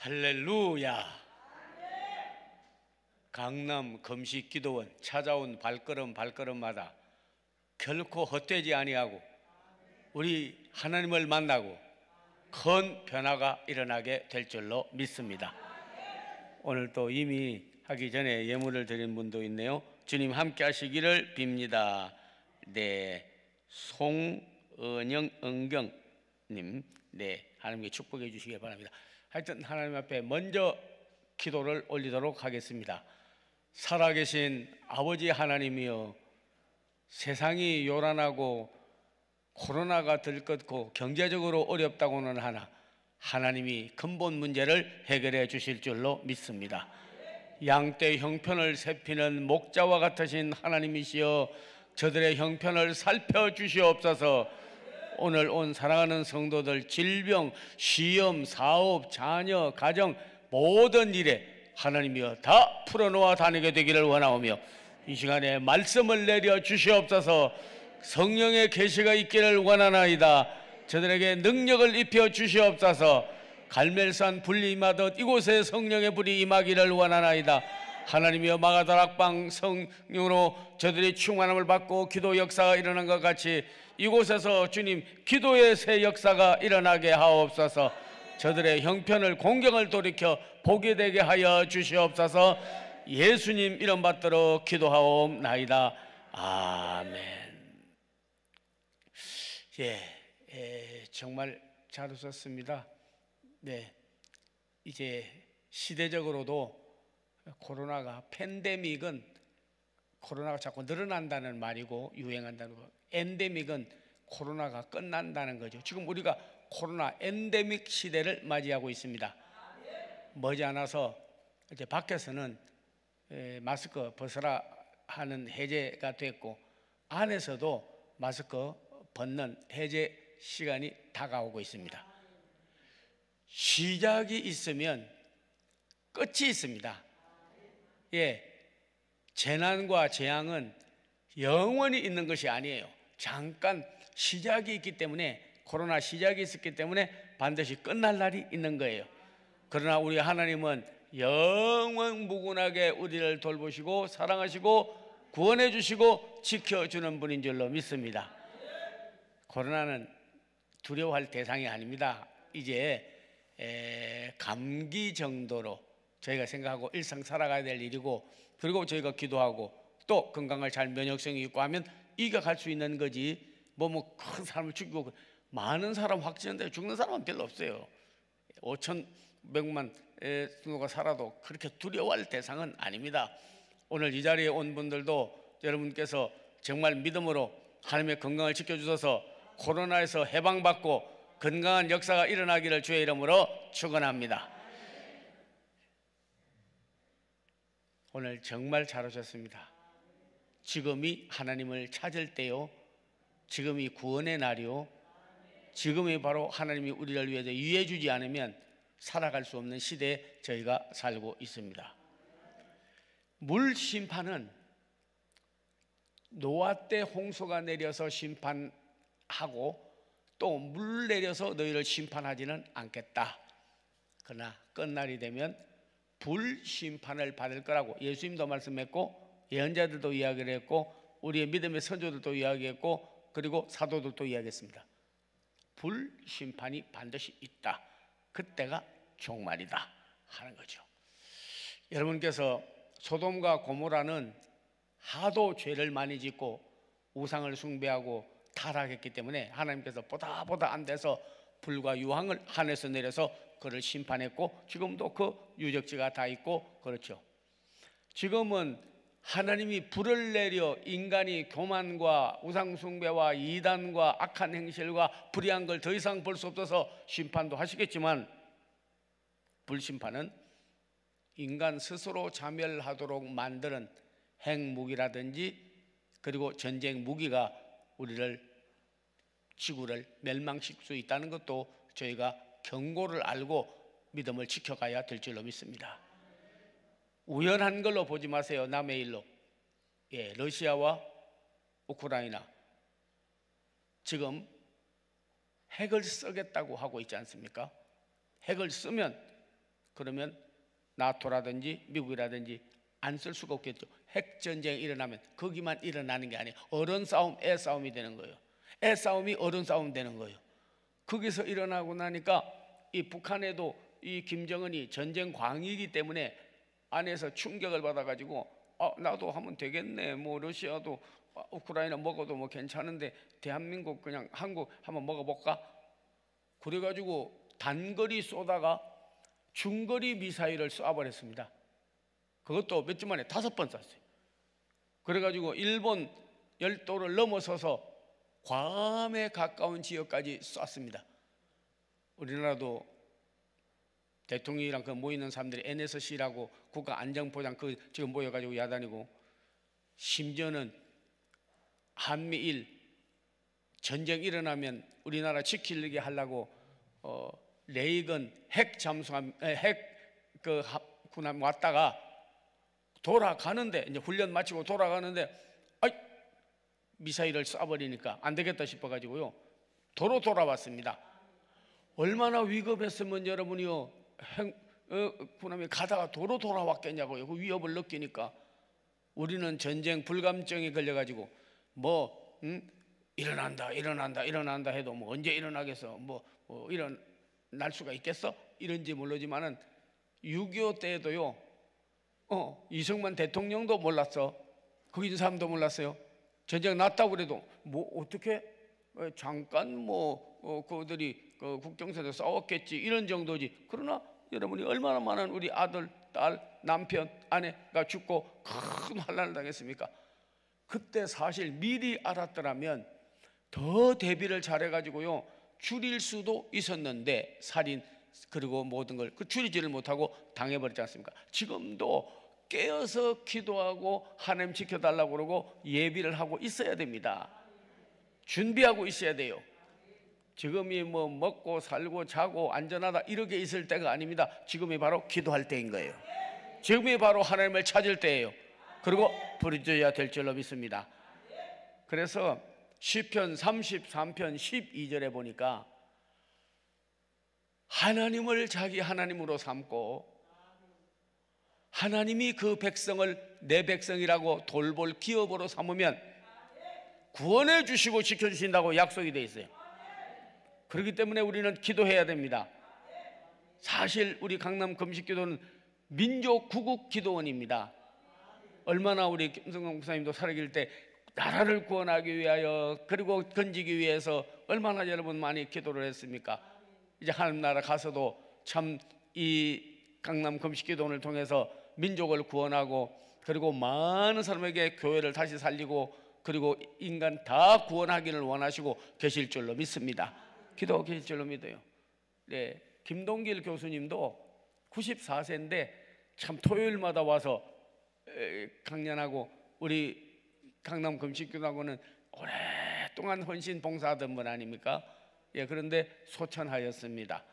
할렐루야. 강남 금식기도원 찾아온 발걸음 발걸음마다 결코 헛되지 아니하고 우리 하나님을 만나고 큰 변화가 일어나게 될 줄로 믿습니다. 오늘 또 이미 하기 전에 예물을 드린 분도 있네요. 주님 함께 하시기를 빕니다. 네. 송은영 은경님. 네. 하나님께 축복해 주시기 바랍니다. 하여튼 하나님 앞에 먼저 기도를 올리도록 하겠습니다. 살아계신 아버지 하나님이여 세상이 요란하고 코로나가 들끓고 경제적으로 어렵다고는 하나 하나님이 근본 문제를 해결해 주실 줄로 믿습니다. 양떼 형편을 살피는 목자와 같으신 하나님이시여 저들의 형편을 살펴 주시옵소서. 오늘 온 사랑하는 성도들 질병, 시험, 사업, 자녀, 가정 모든 일에 하나님이여 다 풀어놓아 다니게 되기를 원하오며 이 시간에 말씀을 내려 주시옵소서 성령의 계시가 있기를 원하나이다 저들에게 능력을 입혀 주시옵소서 갈멜산 불리 임하듯 이곳에 성령의 불이 임하기를 원하나이다 하나님이여 마가다락방 성령으로 저들이 충만함을 받고 기도 역사가 일어난 것 같이 이곳에서 주님 기도의 새 역사가 일어나게 하옵소서 저들의 형편을 공경을 돌이켜 보게 되게 하여 주시옵소서 예수님 이름 받도록 기도하옵나이다 아멘 예, 예 정말 잘 오셨습니다 네 이제 시대적으로도 코로나가 팬데믹은 코로나가 자꾸 늘어난다는 말이고 유행한다는 것 엔데믹은 코로나가 끝난다는 거죠. 지금 우리가 코로나 엔데믹 시대를 맞이하고 있습니다. 머지않아서 이제 밖에서는 마스크 벗어라 하는 해제가 됐고 안에서도 마스크 벗는 해제 시간이 다가오고 있습니다. 시작이 있으면 끝이 있습니다. 예. 재난과 재앙은 영원히 있는 것이 아니에요. 잠깐 시작이 있기 때문에 코로나 시작이 있었기 때문에 반드시 끝날 날이 있는 거예요. 그러나 우리 하나님은 영원 무궁하게 우리를 돌보시고 사랑하시고 구원해 주시고 지켜주는 분인 줄로 믿습니다. 코로나는 두려워할 대상이 아닙니다. 이제 감기 정도로 저희가 생각하고 일상 살아가야 될 일이고 그리고 저희가 기도하고 또 건강을 잘 면역성이 있고 하면 이겨갈 수 있는 거지 뭐 뭐 큰 사람을 죽이고 그 많은 사람 확진인데 죽는 사람은 별로 없어요. 5천 명만 정도가 살아도 그렇게 두려워할 대상은 아닙니다. 오늘 이 자리에 온 분들도 여러분께서 정말 믿음으로 하나님의 건강을 지켜주셔서 코로나에서 해방받고 건강한 역사가 일어나기를 주의 이름으로 축원합니다. 오늘 정말 잘 오셨습니다. 지금이 하나님을 찾을 때요. 지금이 구원의 날이요. 지금이 바로 하나님이 우리를 위해서 유해 주지 않으면 살아갈 수 없는 시대에 저희가 살고 있습니다. 물 심판은 노아 때 홍수가 내려서 심판하고 또 물 내려서 너희를 심판하지는 않겠다. 그러나 끝날이 되면 불 심판을 받을 거라고 예수님도 말씀했고 예언자들도 이야기를 했고 우리의 믿음의 선조들도 이야기했고 그리고 사도들도 이야기했습니다. 불심판이 반드시 있다. 그때가 종말이다 하는 거죠. 여러분께서 소돔과 고모라는 하도 죄를 많이 짓고 우상을 숭배하고 타락했기 때문에 하나님께서 보다 보다 안 돼서 불과 유황을 하늘에서 내려서 그를 심판했고 지금도 그 유적지가 다 있고 그렇죠. 지금은 하나님이 불을 내려 인간이 교만과 우상숭배와 이단과 악한 행실과 불의한 걸 더 이상 볼 수 없어서 심판도 하시겠지만 불심판은 인간 스스로 자멸하도록 만드는 핵무기라든지 그리고 전쟁 무기가 우리를 지구를 멸망시킬 수 있다는 것도 저희가 경고를 알고 믿음을 지켜가야 될 줄로 믿습니다. 우연한 걸로 보지 마세요. 남의 일로. 예, 러시아와 우크라이나 지금 핵을 쓰겠다고 하고 있지 않습니까? 핵을 쓰면 그러면 나토라든지 미국이라든지 안 쓸 수가 없겠죠. 핵 전쟁이 일어나면 거기만 일어나는 게 아니에요. 어른 싸움, 애 싸움이 되는 거예요. 애 싸움이 어른 싸움 되는 거예요. 거기서 일어나고 나니까 이 북한에도 이 김정은이 전쟁 광이기 때문에 안에서 충격을 받아가지고 아, 나도 하면 되겠네. 뭐 러시아도 어, 우크라이나 먹어도 뭐 괜찮은데 대한민국 그냥 한국 한번 먹어볼까? 그래가지고 단거리 쏘다가 중거리 미사일을 쏴버렸습니다. 그것도 몇 주 만에 다섯 번 쐈어요. 그래가지고 일본 열도를 넘어서서 괌에 가까운 지역까지 쐈습니다. 우리나라도 대통령이랑 그 모이는 사람들이 NSC라고 국가 안전보장 그 지금 모여가지고 야단이고 심지어는 한미일 전쟁 일어나면 우리나라 지키려게 하려고 어, 레이건 핵 잠수함 핵 그 군함 왔다가 돌아가는데 이제 훈련 마치고 돌아가는데 아이 미사일을 쏴버리니까 안 되겠다 싶어가지고요 도로 돌아왔습니다. 얼마나 위급했으면 여러분이요 군함이 어, 그 가다가 도로 돌아왔겠냐고요. 그 위협을 느끼니까 우리는 전쟁 불감증에 걸려가지고 뭐 음? 일어난다, 일어난다, 일어난다 해도 뭐 언제 일어나겠어? 뭐, 뭐 일어날 수가 있겠어? 이런지 모르지만은 6.25 때에도요. 어, 이승만 대통령도 몰랐어. 그인있 사람도 몰랐어요. 전쟁 났다고 그래도 뭐 어떻게 잠깐 뭐 어, 그들이 그 국정선에서 싸웠겠지 이런 정도지. 그러나 여러분이 얼마나 많은 우리 아들, 딸, 남편, 아내가 죽고 큰 환란을 당했습니까? 그때 사실 미리 알았더라면 더 대비를 잘해가지고요 줄일 수도 있었는데 살인 그리고 모든 걸 그 줄이지를 못하고 당해버리지 않습니까? 지금도 깨어서 기도하고 하나님 지켜달라고 그러고 예비를 하고 있어야 됩니다. 준비하고 있어야 돼요. 지금이 뭐 먹고 살고 자고 안전하다 이렇게 있을 때가 아닙니다. 지금이 바로 기도할 때인 거예요. 지금이 바로 하나님을 찾을 때예요. 그리고 부르짖어야 될 줄로 믿습니다. 그래서 시편 33편 12절에 보니까 하나님을 자기 하나님으로 삼고 하나님이 그 백성을 내 백성이라고 돌볼 기업으로 삼으면 구원해 주시고 지켜 주신다고 약속이 돼 있어요. 그렇기 때문에 우리는 기도해야 됩니다. 사실 우리 강남 금식기도는 민족 구국 기도원입니다. 얼마나 우리 김성광 목사님도 살아길 때 나라를 구원하기 위하여 그리고 건지기 위해서 얼마나 여러분 많이 기도를 했습니까? 이제 하나님 나라 가서도 참 이 강남 금식기도원을 통해서 민족을 구원하고 그리고 많은 사람에게 교회를 다시 살리고 그리고 인간 다 구원하기를 원하시고 계실 줄로 믿습니다. 기도하고 계실 줄로 믿어요. 네, 김동길 교수님도 94세인데 참 토요일마다 와서 강연하고 우리 강남 금식교하고는 오랫동안 헌신 봉사하던 분 아닙니까? 예, 그런데 소천하였습니다.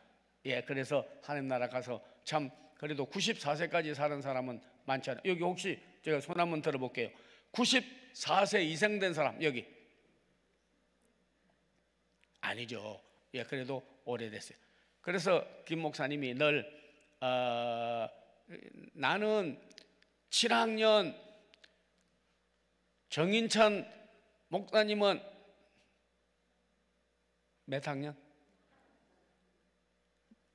예, 그래서 하나 나라 가서 참 그래도 94세까지 사는 사람은 많지 않아요. 여기 혹시 제가 손 한번 들어볼게요. 94세 이상 된 사람 여기 아니죠. 예, 그래도 오래됐어요. 그래서 김 목사님이 늘 어, 나는 7학년 정인천 목사님은 몇 학년?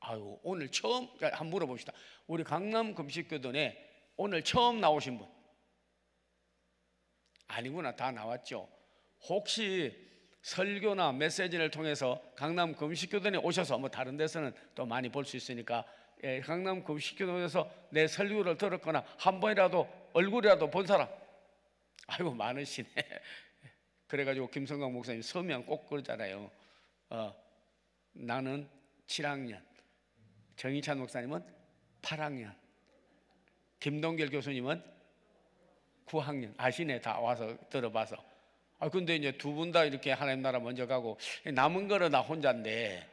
아유 오늘 처음 한번 물어봅시다. 우리 강남 금식교단에 오늘 처음 나오신 분 아니구나 다 나왔죠. 혹시 설교나 메시지를 통해서 강남 금식교단에 오셔서 뭐 다른 데서는 또 많이 볼 수 있으니까 예, 강남 금식교단에서 내 설교를 들었거나 한 번이라도 얼굴이라도 본 사람 아이고 많으시네 그래가지고 김성강 목사님 서면 꼭 그러잖아요 어, 나는 7학년 정희찬 목사님은 8학년 김동결 교수님은 9학년 아시네 다 와서 들어봐서 아, 근데 이제 두 분 다 이렇게 하나님 나라 먼저 가고 남은 거는 나 혼자인데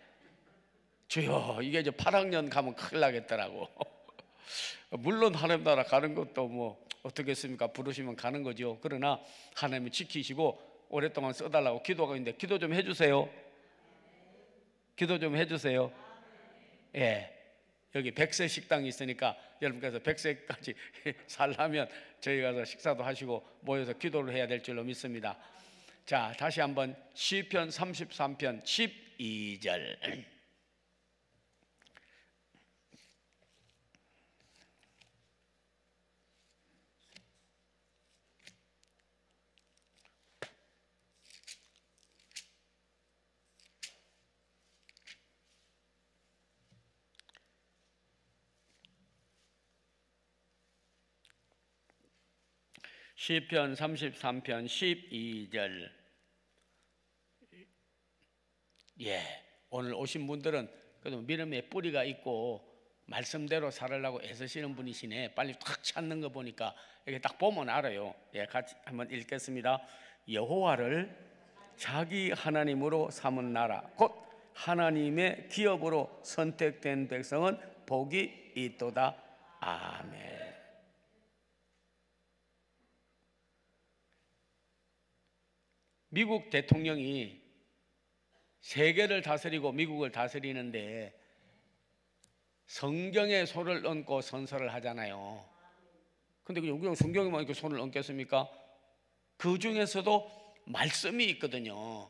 주여 이게 이제 8학년 가면 큰일 나겠더라고. 물론 하나님 나라 가는 것도 뭐 어떻겠습니까? 부르시면 가는 거죠. 그러나 하나님이 지키시고 오랫동안 써달라고 기도하고 있는데 기도 좀 해주세요. 기도 좀 해주세요. 예. 여기 백세 식당이 있으니까 여러분께서 백세까지 살라면 저희 가서 식사도 하시고 모여서 기도를 해야 될 줄로 믿습니다. 자, 다시 한번 시편 33편 12절. 시편 33편 12절. 예, 오늘 오신 분들은 그래도 믿음의 뿌리가 있고 말씀대로 살으려고 애쓰시는 분이시네. 빨리 탁 찾는 거 보니까 이게 딱 보면 알아요. 예, 같이 한번 읽겠습니다. 여호와를 자기 하나님으로 삼은 나라 곧 하나님의 기업으로 선택된 백성은 복이 있도다. 아멘. 미국 대통령이 세계를 다스리고 미국을 다스리는데 성경에 손을 얹고 선서를 하잖아요. 근데 그냥 성경에만 뭐 이렇게 손을 얹겠습니까? 그 중에서도 말씀이 있거든요.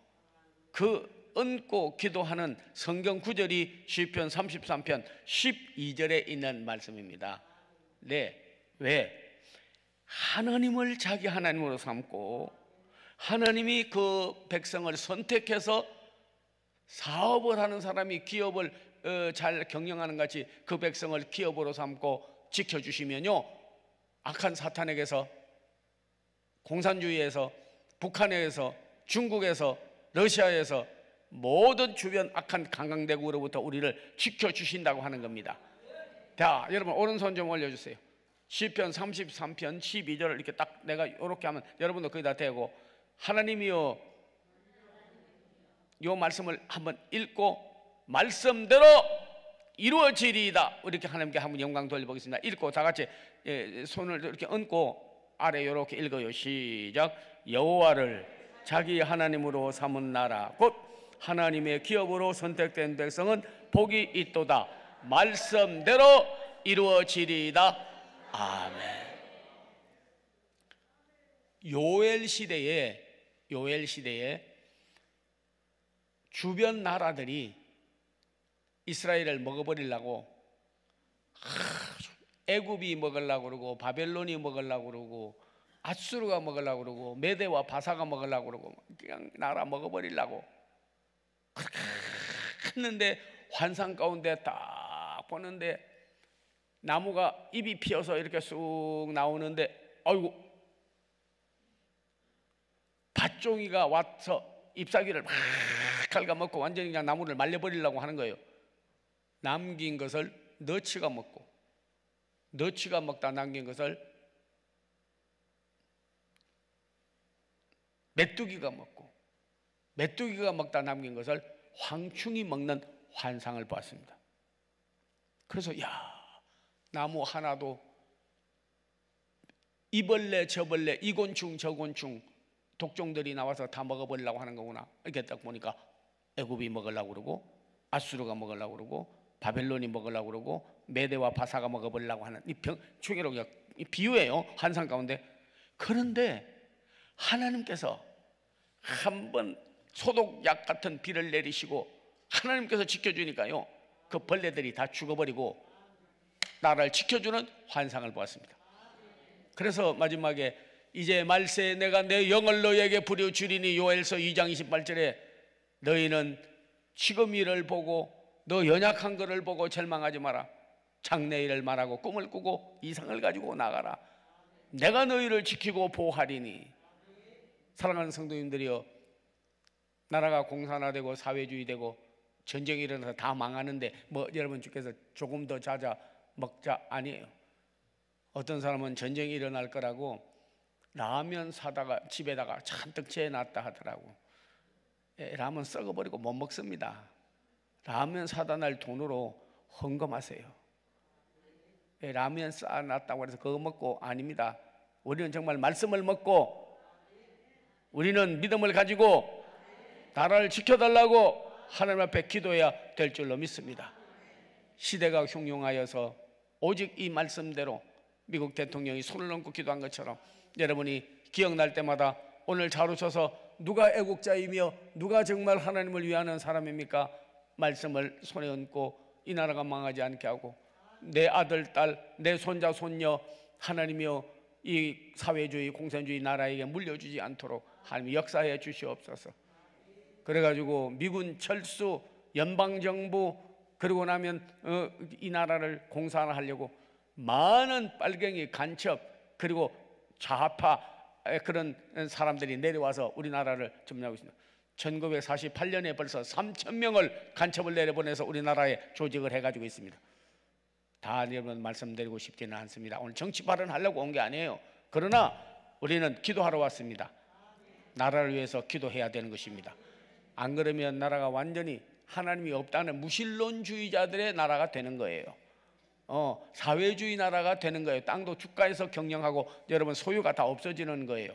그 얹고 기도하는 성경 구절이 시편 33편 12절에 있는 말씀입니다. 네. 왜? 하나님을 자기 하나님으로 삼고 하나님이 그 백성을 선택해서 사업을 하는 사람이 기업을 어, 잘 경영하는 같이 그 백성을 기업으로 삼고 지켜주시면요 악한 사탄에게서 공산주의에서 북한에서 중국에서 러시아에서 모든 주변 악한 강강대국으로부터 우리를 지켜주신다고 하는 겁니다 자 여러분 오른손 좀 올려주세요 1 0편 33편 12절을 이렇게 딱 내가 이렇게 하면 여러분도 거기다 대고 하나님이요. 요 말씀을 한번 읽고 말씀대로 이루어지리이다. 이렇게 하나님께 한번 영광 돌려보겠습니다. 읽고 다 같이 예, 손을 이렇게 얹고 아래 이렇게 읽어요. 시작. 여호와를 자기 하나님으로 삼은 나라 곧 하나님의 기업으로 선택된 백성은 복이 있도다. 말씀대로 이루어지리이다. 아멘. 요엘 시대에 요엘 시대에 주변 나라들이 이스라엘을 먹어버리려고 애굽이 먹으려고 그러고 바벨론이 먹으려고 그러고 아수르가 먹으려고 그러고 메대와 바사가 먹으려고 그러고 그냥 나라 먹어버리려고 그렇게 했는데 환상 가운데 딱 보는데 나무가 입이 피어서 이렇게 쑥 나오는데 아이고 갓종이가 와서 잎사귀를 막 갉아먹고 완전히 그냥 나무를 말려버리려고 하는 거예요. 남긴 것을 너치가 먹고 너치가 먹다 남긴 것을 메뚜기가 먹고 메뚜기가 먹다 남긴 것을 황충이 먹는 환상을 보았습니다. 그래서 야 나무 하나도 이벌레 저벌레 이곤충 저곤충 독종들이 나와서 다 먹어버리려고 하는 거구나. 이렇게 딱 보니까 애굽이 먹으려고 그러고 아수르가 먹으려고 그러고 바벨론이 먹으려고 그러고 메대와 바사가 먹어버리려고 하는 이 병, 충혈옥이 비유예요. 환상 가운데. 그런데 하나님께서 한번 소독약 같은 비를 내리시고 하나님께서 지켜주니까요. 그 벌레들이 다 죽어버리고 나라를 지켜주는 환상을 보았습니다. 그래서 마지막에 이제 말세 내가 내 영을 너에게 부려주리니 요엘서 2장 28절에 너희는 지금 일을 보고 너 연약한 것을 보고 절망하지 마라. 장래일을 말하고 꿈을 꾸고 이상을 가지고 나가라. 내가 너희를 지키고 보호하리니. 사랑하는 성도님들이여, 나라가 공산화되고 사회주의되고 전쟁이 일어나서 다 망하는데 뭐 여러분 주께서 조금 더 자자 먹자 아니에요. 어떤 사람은 전쟁이 일어날 거라고 라면 사다가 집에다가 잔뜩 재놨다 하더라고. 예, 라면 썩어버리고 못 먹습니다. 라면 사다 날 돈으로 헌금하세요. 예, 라면 싸놨다고 해서 그거 먹고 아닙니다. 우리는 정말 말씀을 먹고 우리는 믿음을 가지고 나라를 지켜달라고 하나님 앞에 기도해야 될 줄로 믿습니다. 시대가 흉흉하여서 오직 이 말씀대로 미국 대통령이 손을 넘고 기도한 것처럼 여러분이 기억날 때마다 오늘 잘 오셔서 누가 애국자이며 누가 정말 하나님을 위하는 사람입니까? 말씀을 손에 얹고 이 나라가 망하지 않게 하고 내 아들, 딸, 내 손자, 손녀 하나님이여 이 사회주의, 공산주의 나라에게 물려주지 않도록 하나님 역사해 주시옵소서. 그래가지고 미군 철수, 연방정부 그러고 나면 어, 이 나라를 공산화하려고 많은 빨갱이 간첩 그리고 좌파 그런 사람들이 내려와서 우리나라를 점령하고 있습니다. 1948년에 벌써 3천 명을 간첩을 내려보내서 우리나라에 조직을 해가지고 있습니다. 다 여러분 말씀드리고 싶지는 않습니다. 오늘 정치 발언하려고 온 게 아니에요. 그러나 우리는 기도하러 왔습니다. 나라를 위해서 기도해야 되는 것입니다. 안 그러면 나라가 완전히 하나님이 없다는 무신론주의자들의 나라가 되는 거예요. 어, 사회주의 나라가 되는 거예요. 땅도 주가에서 경영하고 여러분 소유가 다 없어지는 거예요.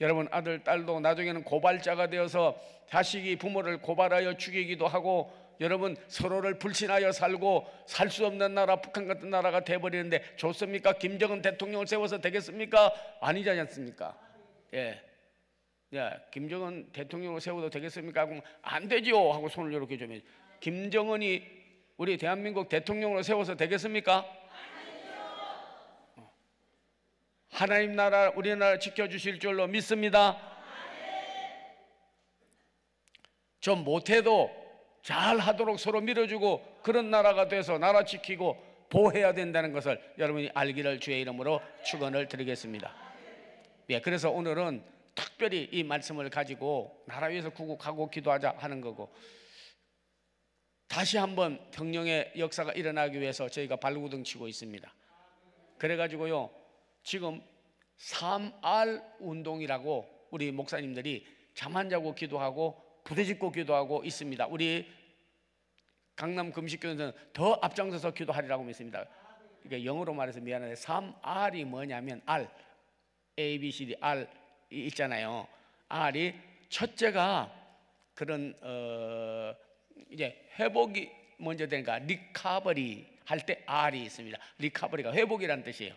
여러분 아들 딸도 나중에는 고발자가 되어서 자식이 부모를 고발하여 죽이기도 하고 여러분 서로를 불신하여 살고 살 수 없는 나라 북한 같은 나라가 돼버리는데 좋습니까? 김정은 대통령을 세워서 되겠습니까? 아니지 않습니까? 예. 야, 김정은 대통령을 세워도 되겠습니까? 하고 안되죠 하고 손을 이렇게 좀 해. 김정은이 우리 대한민국 대통령으로 세워서 되겠습니까? 어. 하나님 나라 우리나라 지켜주실 줄로 믿습니다. 좀 못해도 잘 하도록 서로 밀어주고 그런 나라가 돼서 나라 지키고 보호해야 된다는 것을 여러분이 알기를 주의 이름으로 축원을 드리겠습니다. 예, 그래서 오늘은 특별히 이 말씀을 가지고 나라 위에서 구국하고 기도하자 하는 거고 다시 한번 경영의 역사가 일어나기 위해서 저희가 발구등 치고 있습니다. 그래가지고요, 지금 3R 운동이라고 우리 목사님들이 잠안 자고 기도하고 부대짓고 기도하고 있습니다. 우리 강남 금식교는 더 앞장서서 기도하리라고 믿습니다. 그러니까 영어로 말해서 미안한데 3R이 뭐냐면 R, A, B, C, D, R 있잖아요. R이 첫째가 그런 어, 이제 회복이 먼저 되니까 리카버리 할 때 R이 있습니다. 리카버리가 회복이라는 뜻이에요.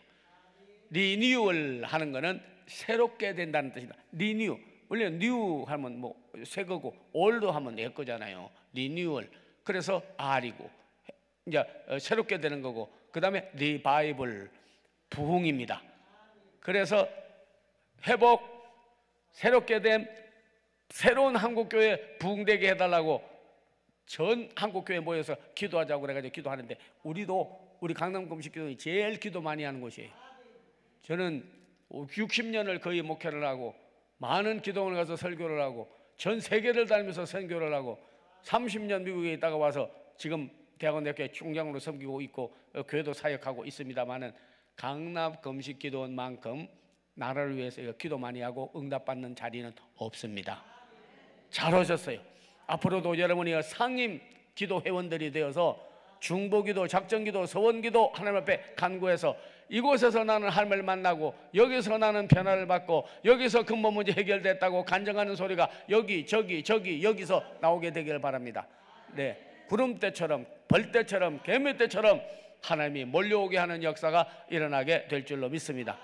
리뉴얼 하는 거는 새롭게 된다는 뜻입니다 리뉴. 원래 뉴 하면 뭐새 거고 올드 하면 내 거잖아요. 리뉴얼. 그래서 R이고 이제 어, 새롭게 되는 거고 그다음에 리바이블 부흥입니다. 그래서 회복 새롭게 된 새로운 한국 교회 부흥되게 해달라고 전 한국 교회 모여서 기도하자고 그래가지고 기도하는데 우리도 우리 강남 금식교회 제일 기도 많이 하는 곳이에요. 저는 60년을 거의 목회를 하고 많은 기도원을 가서 설교를 하고 전 세계를 다니면서 선교를 하고 30년 미국에 있다가 와서 지금 대학원대학교 총장으로 섬기고 있고 어, 교회도 사역하고 있습니다만은 강남 금식 기도원만큼 나라를 위해서 기도 많이 하고 응답받는 자리는 없습니다. 잘 오셨어요. 앞으로도 여러분이 상임 기도 회원들이 되어서 중보기도, 작전기도, 서원기도 하나님 앞에 간구해서 이곳에서 나는 할말 만나고 여기서 나는 변화를 받고 여기서 근본 문제 해결됐다고 간증하는 소리가 여기 저기 저기 여기서 나오게 되기를 바랍니다. 네, 구름대처럼 벌떼처럼 개미떼처럼 하나님이 몰려오게 하는 역사가 일어나게 될 줄로 믿습니다.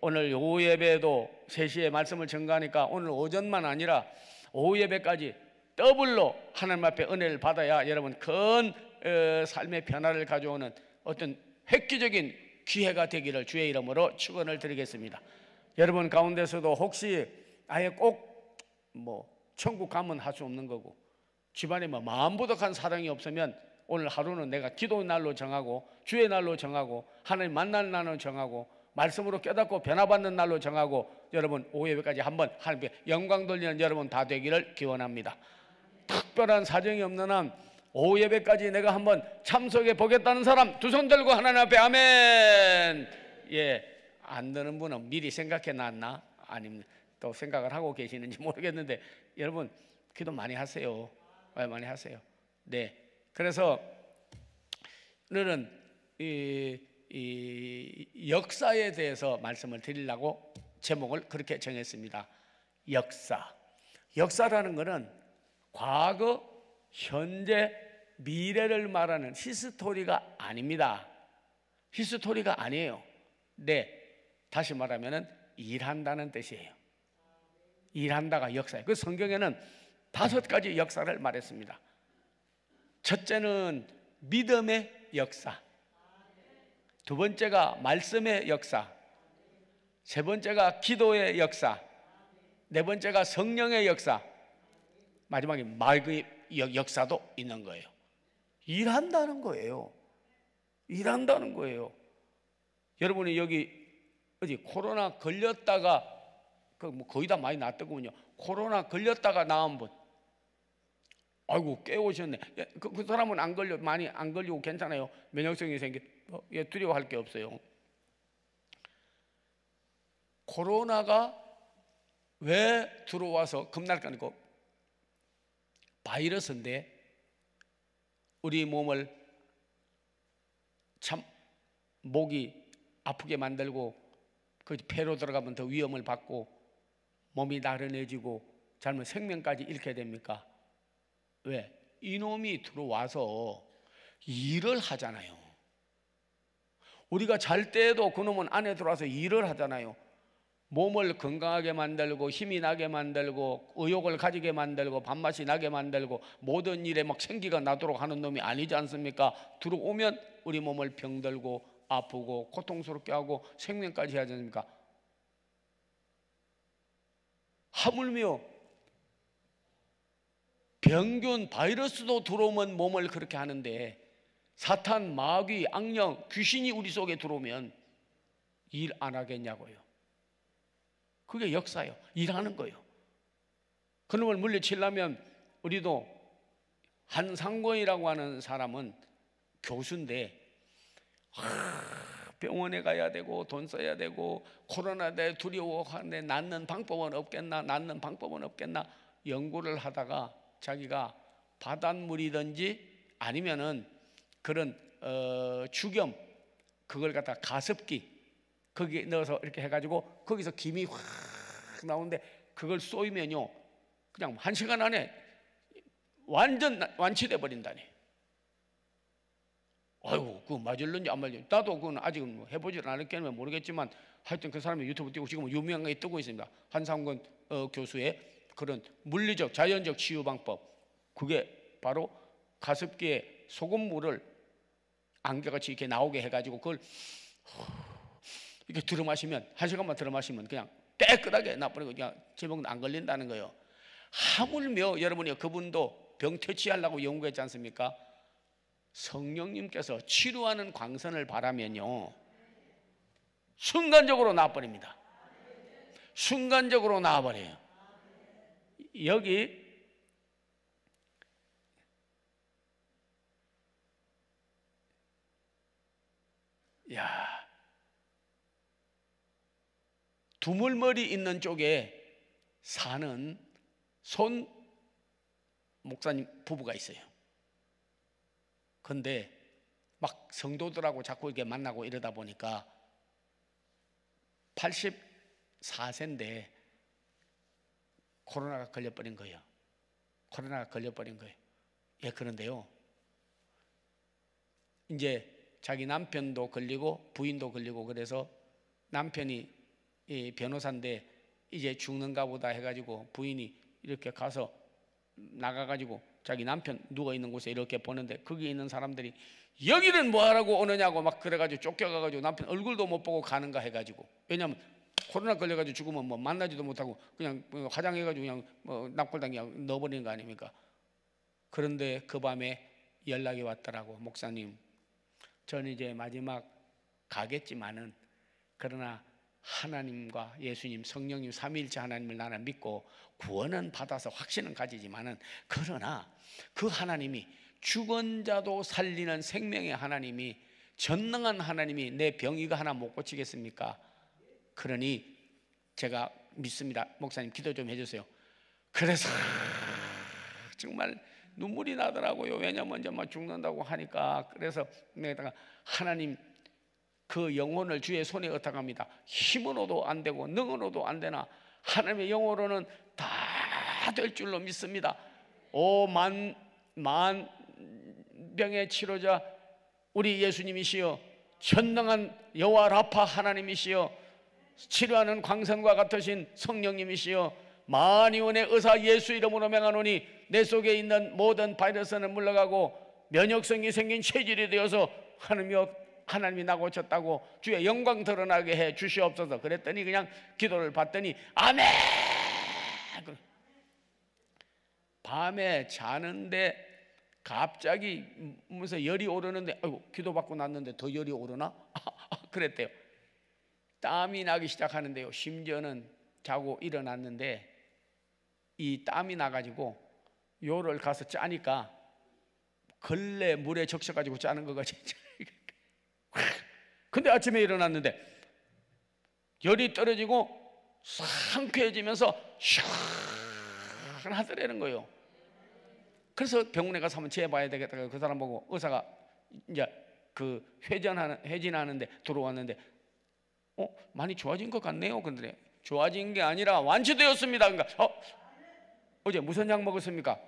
오늘 오후 예배도 3시에 말씀을 전가하니까 오늘 오전만 아니라 오후 예배까지 더블로 하나님 앞에 은혜를 받아야 여러분 큰 어, 삶의 변화를 가져오는 어떤 획기적인 기회가 되기를 주의 이름으로 축원을 드리겠습니다. 여러분 가운데서도 혹시 아예 꼭 뭐 천국 가면 할 수 없는 거고 집안에 뭐 마음부덕한 사랑이 없으면 오늘 하루는 내가 기도 날로 정하고 주의 날로 정하고 하나님 만날 날로 정하고 말씀으로 깨닫고 변화받는 날로 정하고 여러분 오후에까지 한번 하나님께 영광 돌리는 여러분 다 되기를 기원합니다. 특별한 사정이 없는 한 오후 예배까지 내가 한번 참석해 보겠다는 사람 두 손 들고 하나님 앞에 아멘. 예. 안되는 분은 미리 생각해 놨나? 아니면 또 생각을 하고 계시는지 모르겠는데 여러분 기도 많이 하세요. 많이 하세요. 네. 그래서 오늘은 이, 이 역사에 대해서 말씀을 드리려고 제목을 그렇게 정했습니다. 역사. 역사라는 것은 과거, 현재, 미래를 말하는 히스토리가 아닙니다. 히스토리가 아니에요. 네. 다시 말하면 일한다는 뜻이에요. 일한다가 역사예요. 그 성경에는 다섯 가지 역사를 말했습니다. 첫째는 믿음의 역사. 두 번째가 말씀의 역사. 세 번째가 기도의 역사. 네 번째가 성령의 역사. 마지막에 마귀의 역사도 있는 거예요. 일한다는 거예요. 일한다는 거예요. 여러분이 여기 어디 코로나 걸렸다가 그 뭐 거의 다 많이 났더군요. 코로나 걸렸다가 나온 분. 아이고 깨우셨네. 예, 그, 그, 사람은 안 걸려 많이 안 걸리고 괜찮아요. 면역성이 생겨 어, 예, 두려워할 게 없어요. 코로나가 왜 들어와서 겁날 거니고 바이러스인데 우리 몸을 참 목이 아프게 만들고 그 폐로 들어가면 더 위험을 받고 몸이 나른해지고 잘못 생명까지 잃게 됩니까? 왜? 이놈이 들어와서 일을 하잖아요. 우리가 잘때도 그놈은 안에 들어와서 일을 하잖아요. 몸을 건강하게 만들고 힘이 나게 만들고 의욕을 가지게 만들고 밥맛이 나게 만들고 모든 일에 막 생기가 나도록 하는 놈이 아니지 않습니까? 들어오면 우리 몸을 병들고 아프고 고통스럽게 하고 생명까지 해야 되니까 하물며 병균 바이러스도 들어오면 몸을 그렇게 하는데 사탄 마귀 악령 귀신이 우리 속에 들어오면 일 안 하겠냐고요. 그게 역사예요. 일하는 거예요. 그놈을 물리치려면 우리도 한상권이라고 하는 사람은 교수인데 병원에 가야 되고 돈 써야 되고 코로나 대 두려워하는데 낫는 방법은 없겠나 낫는 방법은 없겠나 연구를 하다가 자기가 바닷물이든지 아니면은 그런 어, 죽염 그걸 갖다 가습기 거기에 넣어서 이렇게 해가지고 거기서 김이 확 나오는데 그걸 쏘이면요 그냥 한 시간 안에 완전 완치돼 버린다니. 아이고 그맞을는지안 맞을런지 나도 그건 아직은 뭐 해보질 않았겠는 모르겠지만 하여튼 그 사람이 유튜브 뛰고 지금 유명한게 뜨고 있습니다. 한상근 어, 교수의 그런 물리적 자연적 치유 방법 그게 바로 가습기에 소금물을 안개같이 이렇게 나오게 해가지고 그걸 이렇게 들어 마시면 한 시간만 들어 마시면 그냥 깨끗하게 나버리고 그냥 제목은 안 걸린다는 거예요. 하물며 여러분이 그분도 병퇴치하려고 연구했지 않습니까? 성령님께서 치료하는 광선을 바라면요. 순간적으로 나버립니다. 순간적으로 나와버려요. 여기 야 두물머리 있는 쪽에 사는 손 목사님 부부가 있어요. 근데 막 성도들하고 자꾸 이렇게 만나고 이러다 보니까 84세인데 코로나가 걸려버린 거예요. 코로나가 걸려버린 거예요. 예, 그런데요. 이제 자기 남편도 걸리고 부인도 걸리고 그래서 남편이 이 변호사인데 이제 죽는가 보다 해가지고 부인이 이렇게 가서 나가가지고 자기 남편 누가 있는 곳에 이렇게 보는데 거기 있는 사람들이 여기는 뭐하라고 오느냐고 막 그래가지고 쫓겨가가지고 남편 얼굴도 못 보고 가는가 해가지고 왜냐면 코로나 걸려가지고 죽으면 뭐 만나지도 못하고 그냥 뭐 화장해가지고 그냥 뭐 납골당에 넣어버리는 거 아닙니까? 그런데 그 밤에 연락이 왔더라고 목사님 저는 이제 마지막 가겠지만은 그러나 하나님과 예수님, 성령님, 삼위일체 하나님을 나는 믿고 구원은 받아서 확신은 가지지만은 그러나 그 하나님이 죽은 자도 살리는 생명의 하나님이 전능한 하나님이 내 병이가 하나 못 고치겠습니까? 그러니 제가 믿습니다. 목사님 기도 좀 해주세요. 그래서 정말 눈물이 나더라고요. 왜냐면 이제 막 죽는다고 하니까 그래서 내가 하나님 그 영혼을 주의 손에 어탁합니다. 힘으로도 안 되고 능으로도 안 되나 하나님의 영으로는 다 될 줄로 믿습니다. 오 만 만 병의 치료자 우리 예수님이시여 전능한 여호와 라파 하나님이시여 치료하는 광선과 같으신 성령님이시여 만이온의 의사 예수 이름으로 명하노니 내 속에 있는 모든 바이러스는 물러가고 면역성이 생긴 체질이 되어서 하느님여 하나님이 나 고쳤다고 주의 영광 드러나게 해 주시옵소서. 그랬더니 그냥 기도를 받더니 아멘. 밤에 자는데 갑자기 무슨 열이 오르는데 아이고 기도받고 났는데 더 열이 오르나? 그랬대요. 땀이 나기 시작하는데요. 심지어는 자고 일어났는데 이 땀이 나가지고 요를 가서 짜니까 걸레 물에 적셔가지고 짜는 거가 진짜 근데 아침에 일어났는데 열이 떨어지고 상쾌해지면서 시원하더라는 거예요. 그래서 병원에 가서 한번 재봐야 되겠다. 그 사람 보고 의사가 이제 그 회전하는 회진하는데 들어왔는데 어 많이 좋아진 것 같네요. 그 근데 좋아진 게 아니라 완치되었습니다. 그러니까 어 어제 무슨 약 먹었습니까?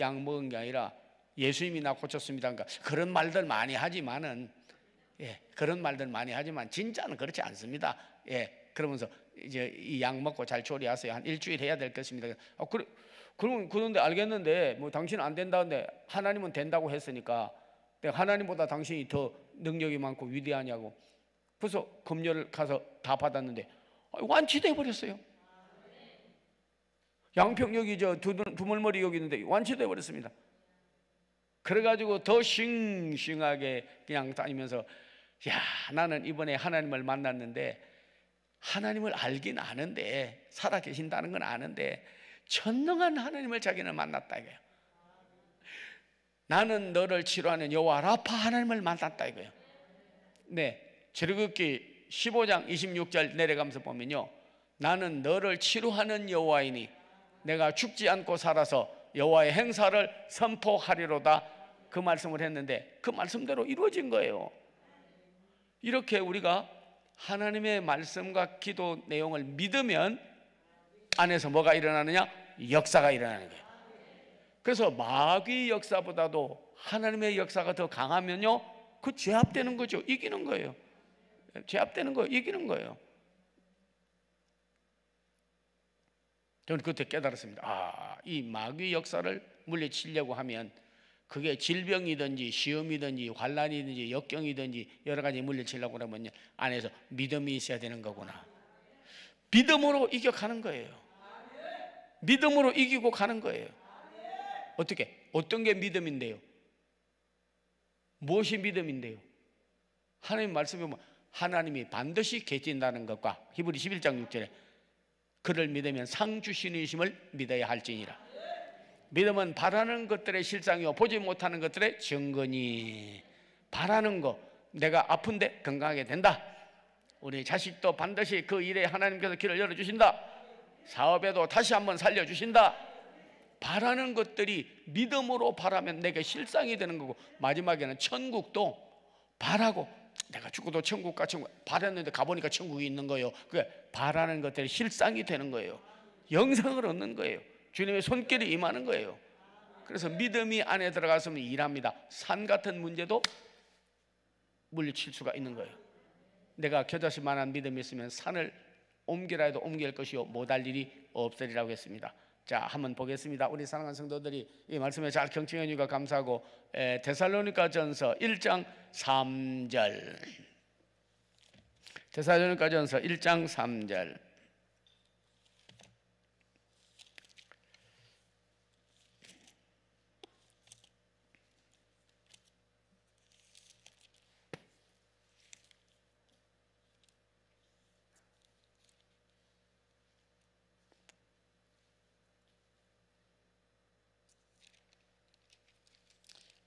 약 먹은 게 아니라 예수님이 나 고쳤습니다. 그러니까 그런 말들 많이 하지만은 예, 그런 말들 많이 하지만 진짜는 그렇지 않습니다. 예, 그러면서 이제 이 약 먹고 잘 조리하세요. 한 일주일 해야 될 것입니다. 아, 그래, 그럼 그런데 알겠는데 뭐 당신은 안 된다는데 하나님은 된다고 했으니까 내가 하나님보다 당신이 더 능력이 많고 위대하냐고. 그래서 금요일 가서 다 받았는데 아, 완치돼 버렸어요. 양평역이 저 두물머리 여기 있는데 완치돼 버렸습니다. 그래가지고 더 싱싱하게 그냥 다니면서 야, 나는 이번에 하나님을 만났는데 하나님을 알긴 아는데 살아 계신다는 건 아는데 전능한 하나님을 자기는 만났다 이거예요. 나는 너를 치료하는 여호와 라파 하나님을 만났다 이거예요. 네. 출애굽기 15장 26절 내려가면서 보면요. 나는 너를 치료하는 여호와이니 내가 죽지 않고 살아서 여호와의 행사를 선포하리로다 그 말씀을 했는데 그 말씀대로 이루어진 거예요. 이렇게 우리가 하나님의 말씀과 기도 내용을 믿으면 안에서 뭐가 일어나느냐? 역사가 일어나는 거예요. 그래서 마귀 역사보다도 하나님의 역사가 더 강하면요, 그 제압되는 거죠. 이기는 거예요. 제압되는 거예요. 이기는 거예요. 저는 그때 깨달았습니다. 아, 이 마귀 역사를 물리치려고 하면 그게 질병이든지 시험이든지 환란이든지 역경이든지 여러 가지 물리치려고 그러면 안에서 믿음이 있어야 되는 거구나. 믿음으로 이겨가는 거예요. 믿음으로 이기고 가는 거예요. 어떻게? 어떤 게 믿음인데요? 무엇이 믿음인데요? 하나님 말씀에 보면 하나님이 반드시 계신다는 것과 히브리 11장 6절에 그를 믿으면 상 주시는 심을 믿어야 할지니라. 믿음은 바라는 것들의 실상이요 보지 못하는 것들의 증거니 바라는 거 내가 아픈데 건강하게 된다 우리 자식도 반드시 그 일에 하나님께서 길을 열어주신다 사업에도 다시 한번 살려주신다 바라는 것들이 믿음으로 바라면 내게 실상이 되는 거고 마지막에는 천국도 바라고 내가 죽어도 천국 가 천국 바랬는데 가보니까 천국이 있는 거예요 그게 바라는 것들이 실상이 되는 거예요 영상을 얻는 거예요 주님의 손길이 임하는 거예요. 그래서 믿음이 안에 들어갔으면 일합니다. 산 같은 문제도 물리칠 수가 있는 거예요. 내가 겨자씨만한 믿음이 있으면 산을 옮기라 해도 옮길 것이요 못할 일이 없으리라고 했습니다. 자, 한번 보겠습니다. 우리 사랑하는 성도들이 이 말씀에 잘 경청해 주니까 감사하고 에, 데살로니가 전서 1장 3절 데살로니가 전서 1장 3절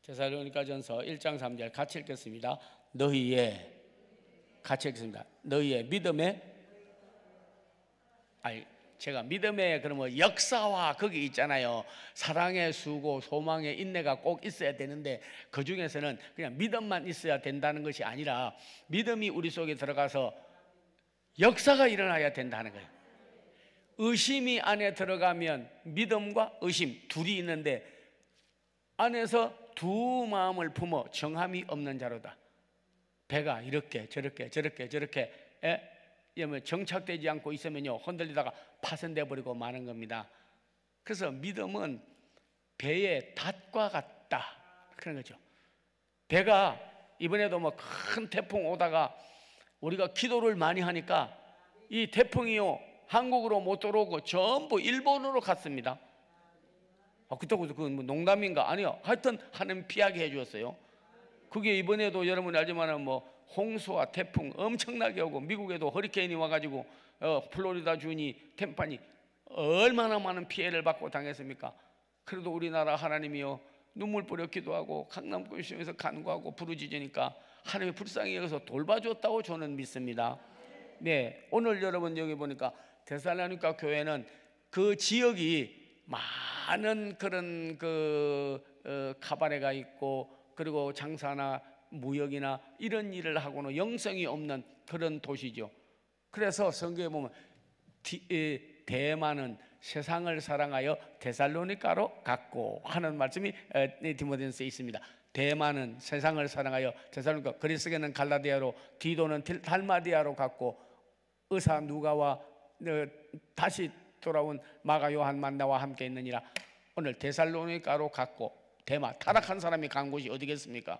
데살로니까전서 1장 3절 같이 읽겠습니다. 너희의 같이 읽겠습니다. 너희의 믿음의 아니 제가 믿음의 그러면 역사와 거기 있잖아요. 사랑의 수고, 소망의 인내가 꼭 있어야 되는데 그 중에서는 그냥 믿음만 있어야 된다는 것이 아니라 믿음이 우리 속에 들어가서 역사가 일어나야 된다는 거예요. 의심이 안에 들어가면 믿음과 의심 둘이 있는데 안에서 두 마음을 품어 정함이 없는 자로다. 배가 이렇게 저렇게 저렇게 저렇게 에? 정착되지 않고 있으면요 흔들리다가 파손돼 버리고 마는 겁니다. 그래서 믿음은 배의 닷과 같다 그런 거죠. 배가 이번에도 뭐 큰 태풍 오다가 우리가 기도를 많이 하니까 이 태풍이요 한국으로 못 들어오고 전부 일본으로 갔습니다. 아, 그렇다고 해서 그건 뭐 농담인가? 아니요. 하여튼 하는 피하게 해주었어요. 그게 이번에도 여러분이 알지만 뭐 홍수와 태풍 엄청나게 오고 미국에도 허리케인이 와가지고 어, 플로리다 주니 템파니 얼마나 많은 피해를 받고 당했습니까? 그래도 우리나라 하나님이요 눈물 뿌려 기도하고 강남권 시에서 간구하고 부르짖으니까 하나님이 불쌍히 여기서 돌봐주었다고 저는 믿습니다. 네, 오늘 여러분 여기 보니까 데살라니까 교회는 그 지역이 많은 그런 그 어, 카바레가 있고 그리고 장사나 무역이나 이런 일을 하고는 영성이 없는 그런 도시죠. 그래서 성경에 보면 디, 에, 대만은 세상을 사랑하여 데살로니카로 갔고 하는 말씀이 디모데전서에 있습니다. 대만은 세상을 사랑하여 데살로니카 그리스계는 갈라디아로 디도는 달마디아로 갔고 의사 누가와 어, 다시 돌아온 마가 요한 만나와 함께 있느니라 오늘 대살로니가로 갔고 대마 타락한 사람이 간 곳이 어디겠습니까?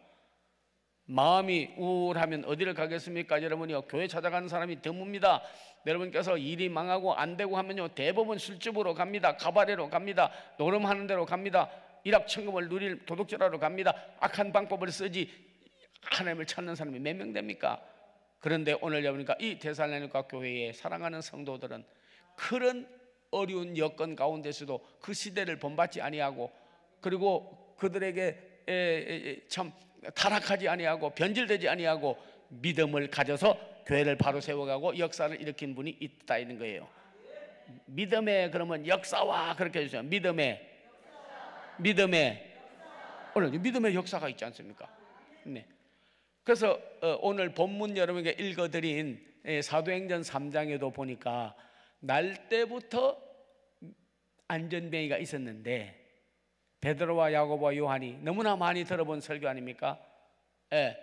마음이 우울하면 어디를 가겠습니까? 여러분이요 교회 찾아가는 사람이 드뭅니다. 여러분께서 일이 망하고 안 되고 하면요 대부분 술집으로 갑니다. 가바레로 갑니다. 노름하는 대로 갑니다. 일확천금을 누릴 도둑질하러 갑니다. 악한 방법을 쓰지 하나님을 찾는 사람이 몇 명 됩니까? 그런데 오늘 여보니까 이 대살로니가 교회에 사랑하는 성도들은 그런 어려운 여건 가운데서도 그 시대를 본받지 아니하고 그리고 그들에게 참 타락하지 아니하고 변질되지 아니하고 믿음을 가져서 교회를 바로 세워가고 역사를 일으킨 분이 있다 있는 거예요. 믿음의 그러면 역사와 그렇게 해주세요. 믿음의 믿음의 믿음의 역사가 있지 않습니까? 네. 그래서 어, 오늘 본문 여러분에게 읽어드린 사도행전 3장에도 보니까 날 때부터 안전뱅이가 있었는데 베드로와 야고보와 요한이 너무나 많이 들어본 설교 아닙니까? 예.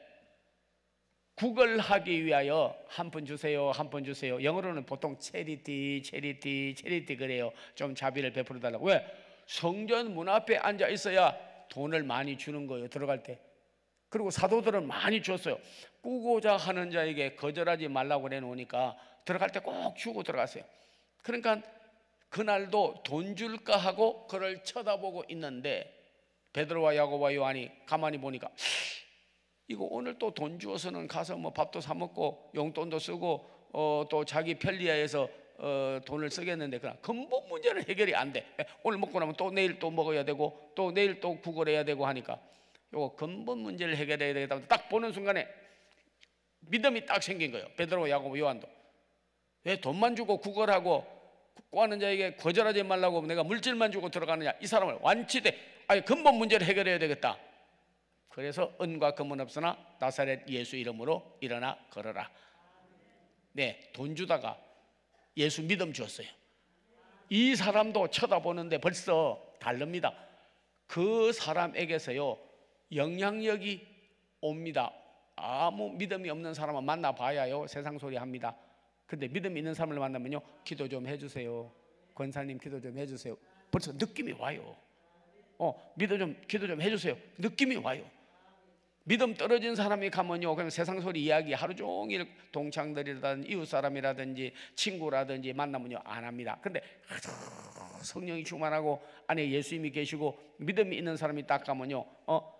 구걸하기 위하여 한 푼 주세요, 한 푼 주세요. 영어로는 보통 체리티, 체리티, 체리티 그래요. 좀 자비를 베풀어 달라고. 왜? 성전 문 앞에 앉아 있어야 돈을 많이 주는 거예요. 들어갈 때. 그리고 사도들은 많이 줬어요. 꾸고자 하는 자에게 거절하지 말라고 내놓으니까 들어갈 때 꼭 주고 들어갔어요. 그러니까 그날도 돈 줄까 하고 그를 쳐다보고 있는데 베드로와 야고보와 요한이 가만히 보니까 이거 오늘 또 돈 주어서는 가서 뭐 밥도 사 먹고 용돈도 쓰고 어, 또 자기 편리해서 하 어, 돈을 쓰겠는데 그러나 근본 문제는 해결이 안 돼. 예, 오늘 먹고 나면 또 내일 또 먹어야 되고 또 내일 또 구걸해야 되고 하니까 요거 근본 문제를 해결해야 되겠다. 딱 보는 순간에 믿음이 딱 생긴 거예요. 베드로, 와 야고보, 요한도 왜 돈만 주고 구걸하고 구하는 자에게 거절하지 말라고 내가 물질만 주고 들어가느냐 이 사람을 완치돼 아예 근본 문제를 해결해야 되겠다. 그래서 은과 금은 없으나 나사렛 예수 이름으로 일어나 걸어라. 네, 돈 주다가 예수 믿음 주었어요. 이 사람도 쳐다보는데 벌써 다릅니다. 그 사람에게서요 영향력이 옵니다. 아무 믿음이 없는 사람을 만나봐야요 세상 소리 합니다. 근데 믿음 있는 사람을 만나면요. 기도 좀 해주세요. 권사님 기도 좀 해주세요. 벌써 느낌이 와요. 어, 믿어 좀 기도 좀 해주세요. 느낌이 와요. 믿음 떨어진 사람이 가면요 그냥 세상 소리 이야기 하루 종일 동창들이라든지 이웃 사람이라든지 친구라든지 만나면요 안 합니다. 근데 성령이 충만하고 안에 예수님이 계시고 믿음이 있는 사람이 딱 가면요 어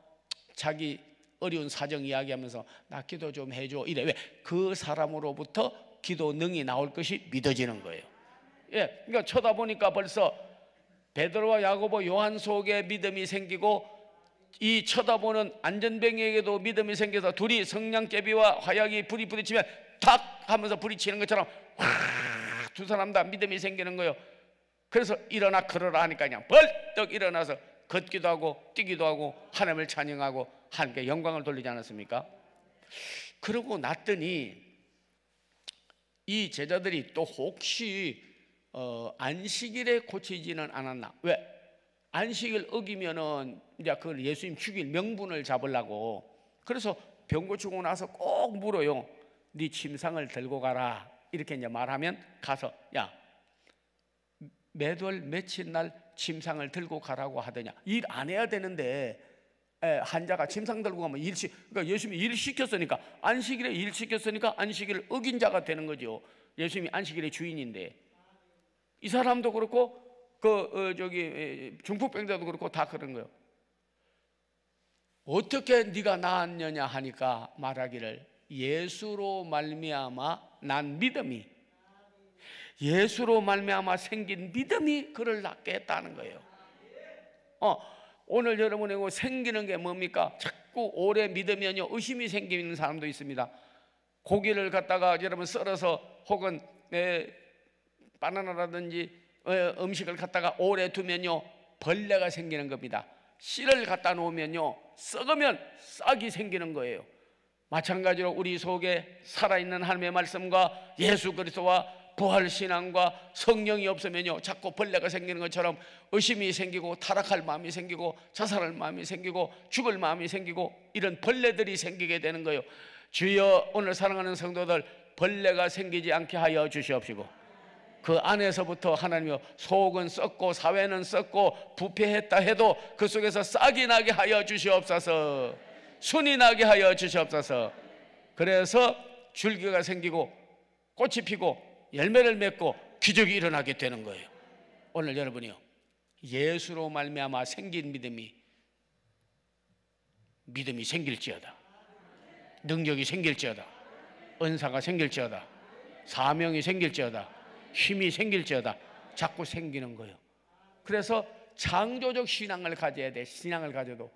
자기 어려운 사정 이야기하면서 나 기도 좀 해줘 이래 왜그 사람으로부터 기도 능이 나올 것이 믿어지는 거예요. 예, 그러니까 쳐다보니까 벌써 베드로와 야고보 요한 속에 믿음이 생기고 이 쳐다보는 안전뱅이에게도 믿음이 생겨서 둘이 성냥개비와 화약이 불이 부딪히면 탁 하면서 불이 치는 것처럼 확두 사람 다 믿음이 생기는 거예요. 그래서 일어나 걸어라 하니까 그냥 벌떡 일어나서 걷기도 하고 뛰기도 하고 하나님을 찬양하고 하나님께 영광을 돌리지 않았습니까? 그러고 났더니 이 제자들이 또 혹시 어, 안식일에 고치지는 않았나? 왜? 안식일 어기면은 이제 그 예수님 죽일 명분을 잡으려고 그래서 병 고치고 나서 꼭 물어요. 네 침상을 들고 가라. 이렇게 이제 말하면 가서 야 매달 며칠 날 침상을 들고 가라고 하더냐. 일 안 해야 되는데 한자가 침상 들고 가면 일 시, 그러니까 예수님이 일 시켰으니까 안식일에 일 시켰으니까 안식일을 어긴 자가 되는 거죠. 예수님이 안식일의 주인인데 이 사람도 그렇고 그 어, 저기 중풍병자도 그렇고 다 그런 거예요. 어떻게 네가 낳았느냐 하니까 말하기를 예수로 말미암아 난 믿음이 예수로 말미암아 생긴 믿음이 그를 낫게 했다는 거예요. 어. 오늘 여러분에게 그 생기는 게 뭡니까? 자꾸 오래 믿으면요 의심이 생기는 사람도 있습니다. 고기를 갖다가 여러분 썰어서 혹은 에, 바나나라든지 에, 어, 음식을 갖다가 오래 두면요 벌레가 생기는 겁니다. 씨를 갖다 놓으면요 썩으면 싹이 생기는 거예요. 마찬가지로 우리 속에 살아있는 하나님의 말씀과 예수 그리스도와 부활 신앙과 성령이 없으면요 자꾸 벌레가 생기는 것처럼 의심이 생기고 타락할 마음이 생기고 자살할 마음이 생기고 죽을 마음이 생기고 이런 벌레들이 생기게 되는 거예요. 주여 오늘 사랑하는 성도들 벌레가 생기지 않게 하여 주시옵시고. 그 안에서부터 하나님이여 속은 썩고 사회는 썩고 부패했다 해도 그 속에서 싹이 나게 하여 주시옵소서 순이 나게 하여 주시옵소서 그래서 줄기가 생기고 꽃이 피고 열매를 맺고 기적이 일어나게 되는 거예요. 오늘 여러분이요. 예수로 말미암아 생긴 믿음이 믿음이 생길지어다. 능력이 생길지어다. 은사가 생길지어다. 사명이 생길지어다. 힘이 생길지어다. 자꾸 생기는 거예요. 그래서 창조적 신앙을 가져야 돼. 신앙을 가져도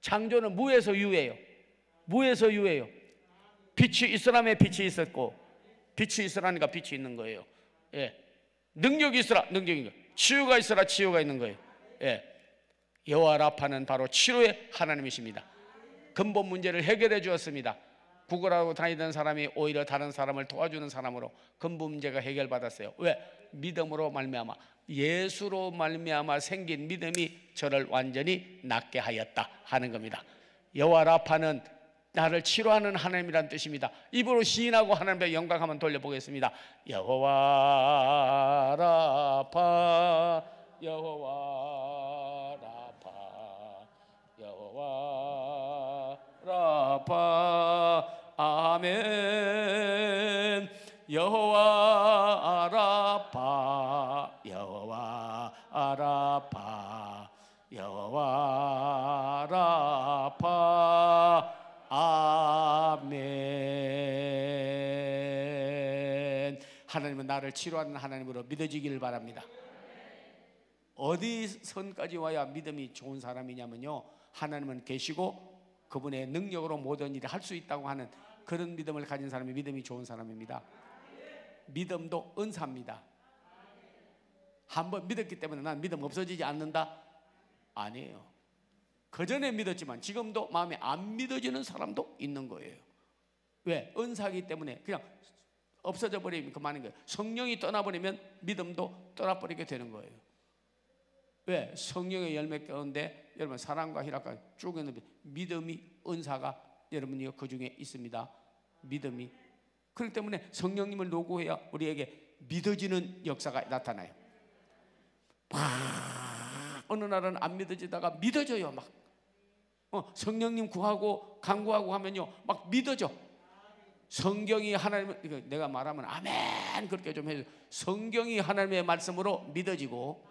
창조는 무에서 유예요. 무에서 유예요. 빛이 이 사람의 빛이 있었고 빛이 있으라니까 빛이 있는 거예요. 예. 능력이 있으라 능력이 있는 거예요. 치유가 있으라 치유가 있는 거예요. 예. 여호와 라파는 바로 치료의 하나님이십니다. 근본 문제를 해결해 주었습니다. 구걸하고 다니던 사람이 오히려 다른 사람을 도와주는 사람으로 근본 문제가 해결받았어요. 왜? 믿음으로 말미암아 예수로 말미암아 생긴 믿음이 저를 완전히 낫게 하였다 하는 겁니다. 여호와 라파는 나를 치료하는 하나님이란 뜻입니다. 입으로 시인하고 하나님의 영광 한번 돌려보겠습니다. 여호와 라파 여호와 라파 여호와 라파 아멘 여호와 라파 여호와 라파 여호와 라파 나를 치료하는 하나님으로 믿어지기를 바랍니다. 어디 선까지 와야 믿음이 좋은 사람이냐면요. 하나님은 계시고 그분의 능력으로 모든 일을 할 수 있다고 하는 그런 믿음을 가진 사람이 믿음이 좋은 사람입니다. 믿음도 은사입니다. 한번 믿었기 때문에 난 믿음 없어지지 않는다? 아니에요. 그 전에 믿었지만 지금도 마음에 안 믿어지는 사람도 있는 거예요. 왜? 은사기 때문에 그냥 없어져 버리면 그만인 거예요. 성령이 떠나버리면 믿음도 떠나버리게 되는 거예요. 왜? 성령의 열매 가운데 여러분 사랑과 희락과 쭉 있는 믿음이 은사가 여러분이 그 중에 있습니다. 믿음이 그렇기 때문에 성령님을 노고해야 우리에게 믿어지는 역사가 나타나요. 막 어느 날은 안 믿어지다가 믿어져요 막. 어, 성령님 구하고 강구하고 하면요 막 믿어져. 성경이 하나님 내가 말하면 아멘 그렇게 좀 해줘. 성경이 하나님의 말씀으로 믿어지고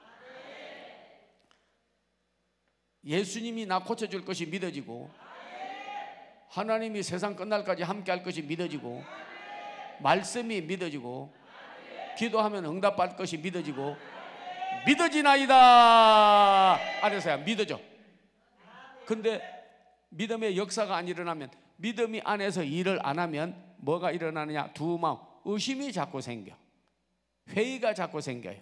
예수님이 나 고쳐줄 것이 믿어지고 하나님이 세상 끝날까지 함께할 것이 믿어지고 말씀이 믿어지고 기도하면 응답받을 것이 믿어지고 믿어지나이다 안에서야 믿어져 근데 믿음의 역사가 안 일어나면 믿음이 안에서 일을 안 하면 뭐가 일어나느냐? 두 마음, 의심이 자꾸 생겨. 회의가 자꾸 생겨요.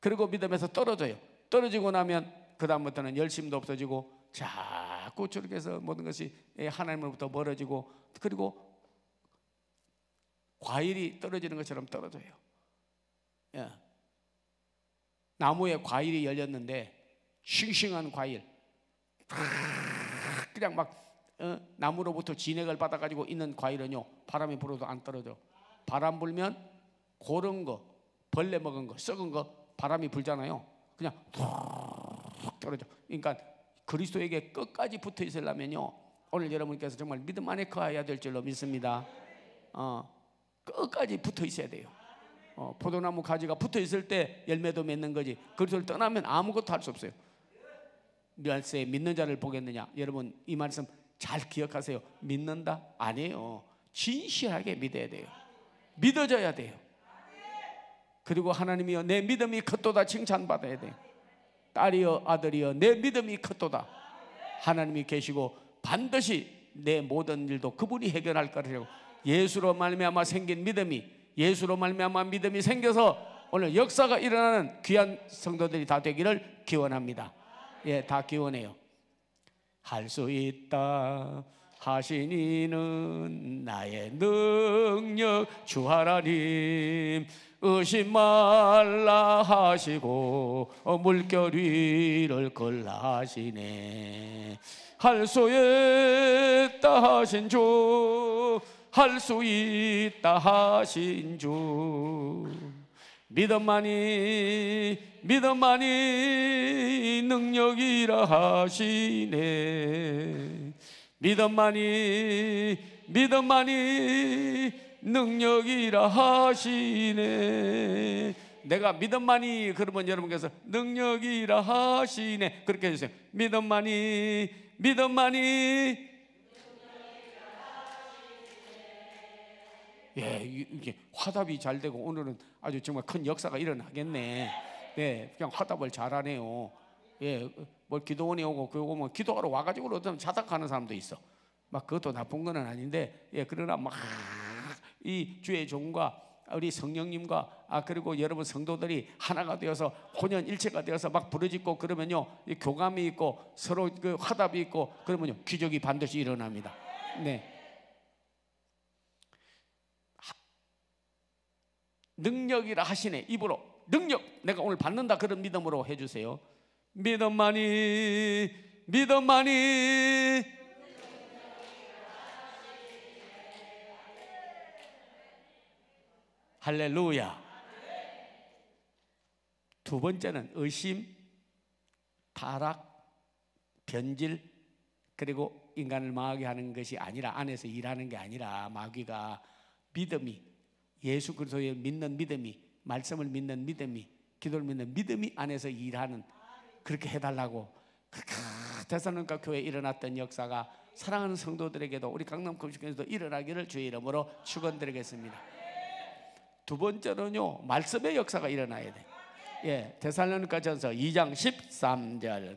그리고 믿음에서 떨어져요. 떨어지고 나면 그다음부터는 열심도 없어지고 자꾸 저렇게 해서 모든 것이 예, 하나님으로부터 멀어지고 그리고 과일이 떨어지는 것처럼 떨어져요. 예. 나무에 과일이 열렸는데 싱싱한 과일 그냥 막 어, 나무로부터 진액을 받아가지고 있는 과일은요 바람이 불어도 안 떨어져 바람 불면 고른 거 벌레 먹은 거 썩은 거 바람이 불잖아요 그냥 툭 떨어져 그러니까 그리스도에게 끝까지 붙어 있으려면요 오늘 여러분께서 정말 믿음 안에 커야될 줄로 믿습니다 어, 끝까지 붙어 있어야 돼요 어, 포도나무 가지가 붙어 있을 때 열매도 맺는 거지 그리스도를 떠나면 아무것도 할 수 없어요 멸세 믿는 자를 보겠느냐 여러분 이 말씀 잘 기억하세요. 믿는다? 아니에요. 진실하게 믿어야 돼요. 믿어져야 돼요. 그리고 하나님이여 내 믿음이 컸도다 칭찬받아야 돼요. 딸이여 아들이여 내 믿음이 컸도다. 하나님이 계시고 반드시 내 모든 일도 그분이 해결할 거라고 예수로 말미암아 생긴 믿음이 예수로 말미암아 믿음이 생겨서 오늘 역사가 일어나는 귀한 성도들이 다 되기를 기원합니다. 예, 다 기원해요. 할수 있다 하시니는 나의 능력 주 하나님 의심 말라 하시고 어, 물결 위를 걸라 하시네 할 수 있다 하신 주 할 수 있다 하신 주 믿음만이 믿음만이 능력이라 하시네 믿음만이 믿음만이 능력이라 하시네 내가 믿음만이 그러면 여러분께서 능력이라 하시네 그렇게 해주세요 믿음만이 믿음만이 예, 이게 화답이 잘 되고 오늘은 아주 정말 큰 역사가 일어나겠네. 네, 그냥 화답을 잘하네요. 예, 뭐 기도원에 오고 그 오면 기도하러 와가지고 어떤 자작하는 사람도 있어. 막 그것도 나쁜 건 아닌데, 예, 그러나 막 이 주의 종과 우리 성령님과 아 그리고 여러분 성도들이 하나가 되어서 혼연 일체가 되어서 막 부르짖고 그러면요 교감이 있고 서로 그 화답이 있고 그러면요 기적이 반드시 일어납니다. 네. 능력이라 하시네 입으로 능력 내가 오늘 받는다 그런 믿음으로 해주세요 믿음만이 믿음만이 할렐루야 두 번째는 의심, 타락, 변질 그리고 인간을 망하게 하는 것이 아니라 안에서 일하는 게 아니라 마귀가 믿음이 예수 그리스도의 믿는 믿음이 말씀을 믿는 믿음이 기도를 믿는 믿음이 안에서 일하는 그렇게 해달라고 그렇게 대사론가 교회에 일어났던 역사가 사랑하는 성도들에게도 우리 강남 금식교에서도 일어나기를 주의 이름으로 축원드리겠습니다. 두 번째로는요 말씀의 역사가 일어나야 돼. 예, 대살로니가 전서 2장 13절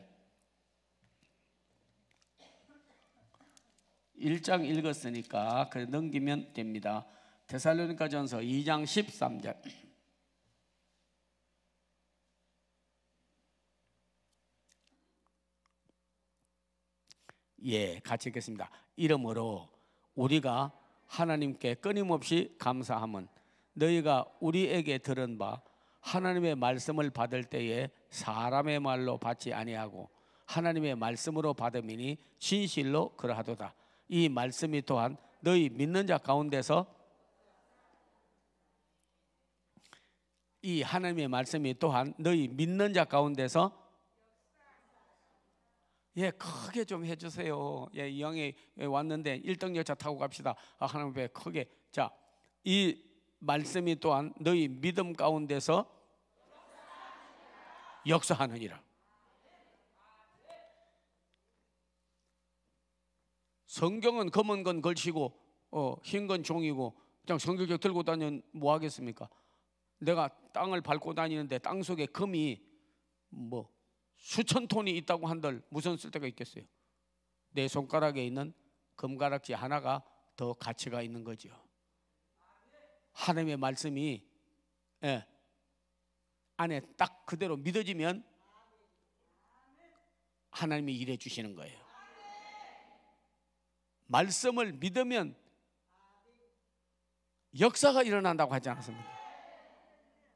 1장 읽었으니까 그래 넘기면 됩니다. 데살로니가 전서 2장 13절 예, 같이 읽겠습니다. 이름으로 우리가 하나님께 끊임없이 감사함은 너희가 우리에게 들은 바 하나님의 말씀을 받을 때에 사람의 말로 받지 아니하고 하나님의 말씀으로 받음이니 진실로 그러하도다. 이 말씀이 또한 너희 믿는 자 가운데서 이 하나님의 말씀이 또한 너희 믿는 자 가운데서 예 크게 좀 해주세요. 예이 형이 왔는데 1등 열차 타고 갑시다. 아, 하나님 앞에 크게 자이 말씀이 또한 너희 믿음 가운데서 역사하느니라. 성경은 검은 건 걸치고 어, 흰 건 종이고 그냥 성경책 들고 다니면 뭐 하겠습니까? 내가 땅을 밟고 다니는데 땅 속에 금이 뭐 수천 톤이 있다고 한들 무슨 쓸데가 있겠어요? 내 손가락에 있는 금가락지 하나가 더 가치가 있는 거죠 하나님의 말씀이 예, 안에 딱 그대로 믿어지면 하나님이 일해 주시는 거예요. 말씀을 믿으면 역사가 일어난다고 하지 않았습니까?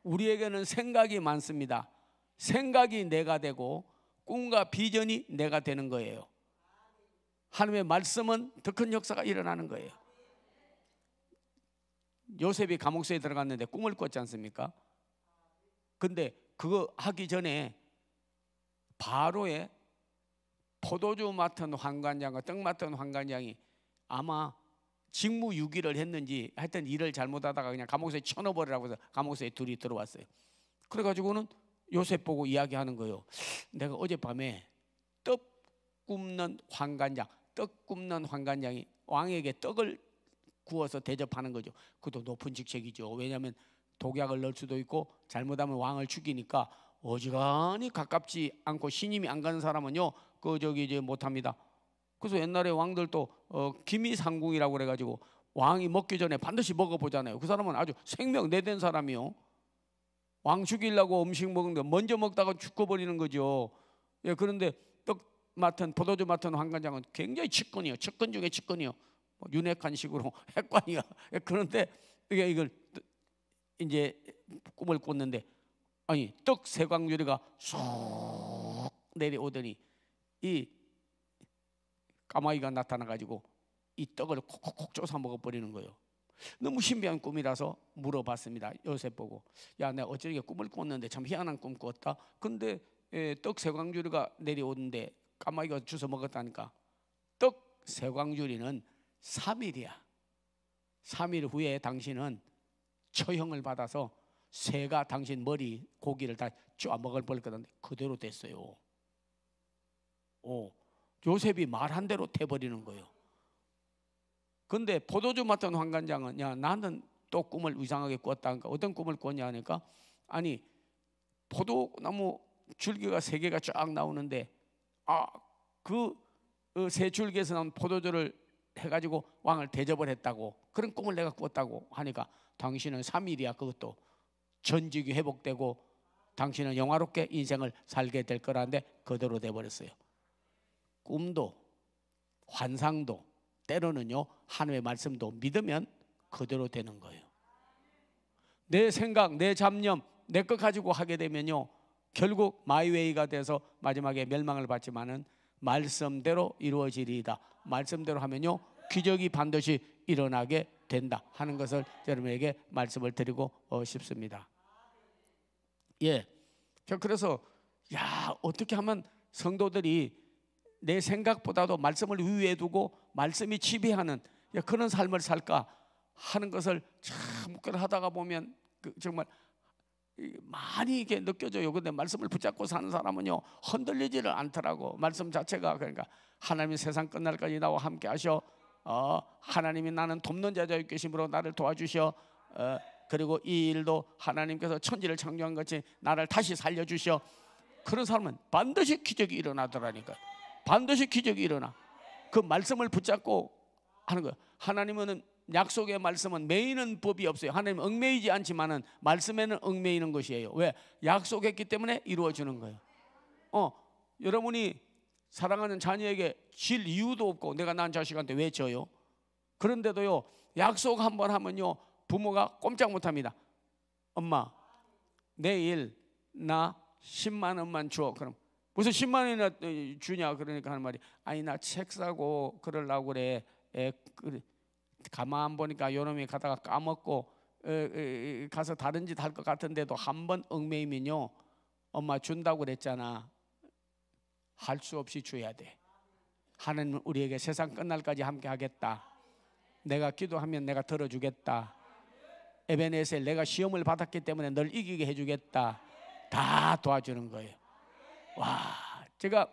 우리에게는 생각이 많습니다. 생각이 내가 되고 꿈과 비전이 내가 되는 거예요. 하나님의 말씀은 더 큰 역사가 일어나는 거예요. 요셉이 감옥소에 들어갔는데 꿈을 꿨지 않습니까? 근데 그거 하기 전에 바로의 포도주 맡은 환관장과 떡 맡은 환관장이 아마 직무유기를 했는지 하여튼 일을 잘못하다가 그냥 감옥에 서 쳐넣어버리라고 해서 감옥에 둘이 들어왔어요. 그래가지고는 요셉 보고 이야기하는 거예요. 내가 어젯밤에 떡 굽는 황관장떡 굽는 황관장이 왕에게 떡을 구워서 대접하는 거죠. 그것도 높은 직책이죠. 왜냐하면 독약을 넣을 수도 있고 잘못하면 왕을 죽이니까 어지간히 가깝지 않고 신임이 안 가는 사람은요, 그 저기 이제 못합니다. 그래서 옛날에 왕들도 어, 김이상궁이라고 그래가지고 왕이 먹기 전에 반드시 먹어보잖아요. 그 사람은 아주 생명 내댄 사람이요. 왕 죽이려고 음식 먹는데 먼저 먹다가 죽어버리는 거죠. 예, 그런데 떡 맡은 포도주 맡은 황관장은 굉장히 측근이요. 측근 중에 측근이요. 뭐 윤핵한 식으로 핵관이야. 예, 그런데 이게 이걸 이제 꿈을 꿨는데 아니 떡 세광유리가 쏙 내려오더니 이 까마귀가 나타나가지고 이 떡을 콕콕콕 쪼서 먹어버리는 거예요. 너무 신비한 꿈이라서 물어봤습니다. 요셉 보고 야, 내가 어쩌게 꿈을 꿨는데 참 희한한 꿈 꿨다. 근데 에, 예, 떡 세광주리가 내려오는데 까마귀가 주워 먹었다니까. 떡 세광주리는 3일이야. 3일 후에 당신은 처형을 받아서 새가 당신 머리 고기를 다 쪼아 먹을 뻔했거든 그대로 됐어요. 오, 요셉이 말한 대로 돼버리는 거예요. 근데 포도주 맡던 환관장은 야 나는 또 꿈을 이상하게 꿨다 니까 어떤 꿈을 꿨냐 하니까 아니 포도나무 줄기가 세 개가 쫙 나오는데 아그세 어, 줄기에서 나온 포도주를 해가지고 왕을 대접을 했다고 그런 꿈을 내가 꿨다고 하니까 당신은 3일이야 그것도 전직이 회복되고 당신은 영화롭게 인생을 살게 될 거라는데 그대로 돼버렸어요 꿈도 환상도 때로는요 하나님의 말씀도 믿으면 그대로 되는 거예요. 내 생각, 내 잡념, 내 것 가지고 하게 되면요 결국 마이웨이가 돼서 마지막에 멸망을 받지만은 말씀대로 이루어지리이다. 말씀대로 하면요 기적이 반드시 일어나게 된다 하는 것을 여러분에게 말씀을 드리고 어, 싶습니다. 예, 그래서 야 어떻게 하면 성도들이 내 생각보다도 말씀을 위에 두고 말씀이 지배하는 그런 삶을 살까 하는 것을 참 하다가 보면 그 정말 많이 이게 느껴져요. 근데 말씀을 붙잡고 사는 사람은요 흔들리지를 않더라고. 말씀 자체가 그러니까 하나님이 세상 끝날까지 나와 함께 하셔. 어, 하나님이 나는 돕는 자자의 계심으로 나를 도와주셔. 어, 그리고 이 일도 하나님께서 천지를 창조한 것이 나를 다시 살려주셔. 그런 사람은 반드시 기적이 일어나더라니까. 반드시 기적이 일어나. 그 말씀을 붙잡고 하는 거예요. 하나님은 약속의 말씀은 매이는 법이 없어요. 하나님 얽매이지 않지만은 말씀에는 얽매이는 것이에요. 왜? 약속했기 때문에 이루어지는 거예요. 어, 여러분이 사랑하는 자녀에게 질 이유도 없고 내가 난 자식한테 왜 져요? 그런데도요 약속 한번 하면요 부모가 꼼짝 못합니다. 엄마 내일 나 10만 원만 줘. 그럼 무슨 10만 원이나 어, 주냐 그러니까 하는 말이 아니 나 책 사고 그러려고 그래 에, 그 가만 보니까 요놈이 가다가 까먹고 에, 어, 에, 어, 가서 다른 짓 할 것 같은데도 한 번 얽매이면요 엄마 준다고 그랬잖아 할 수 없이 줘야 돼 하는 우리에게 세상 끝날까지 함께 하겠다 내가 기도하면 내가 들어주겠다 에베네셀 내가 시험을 받았기 때문에 널 이기게 해주겠다 다 도와주는 거예요 와, 제가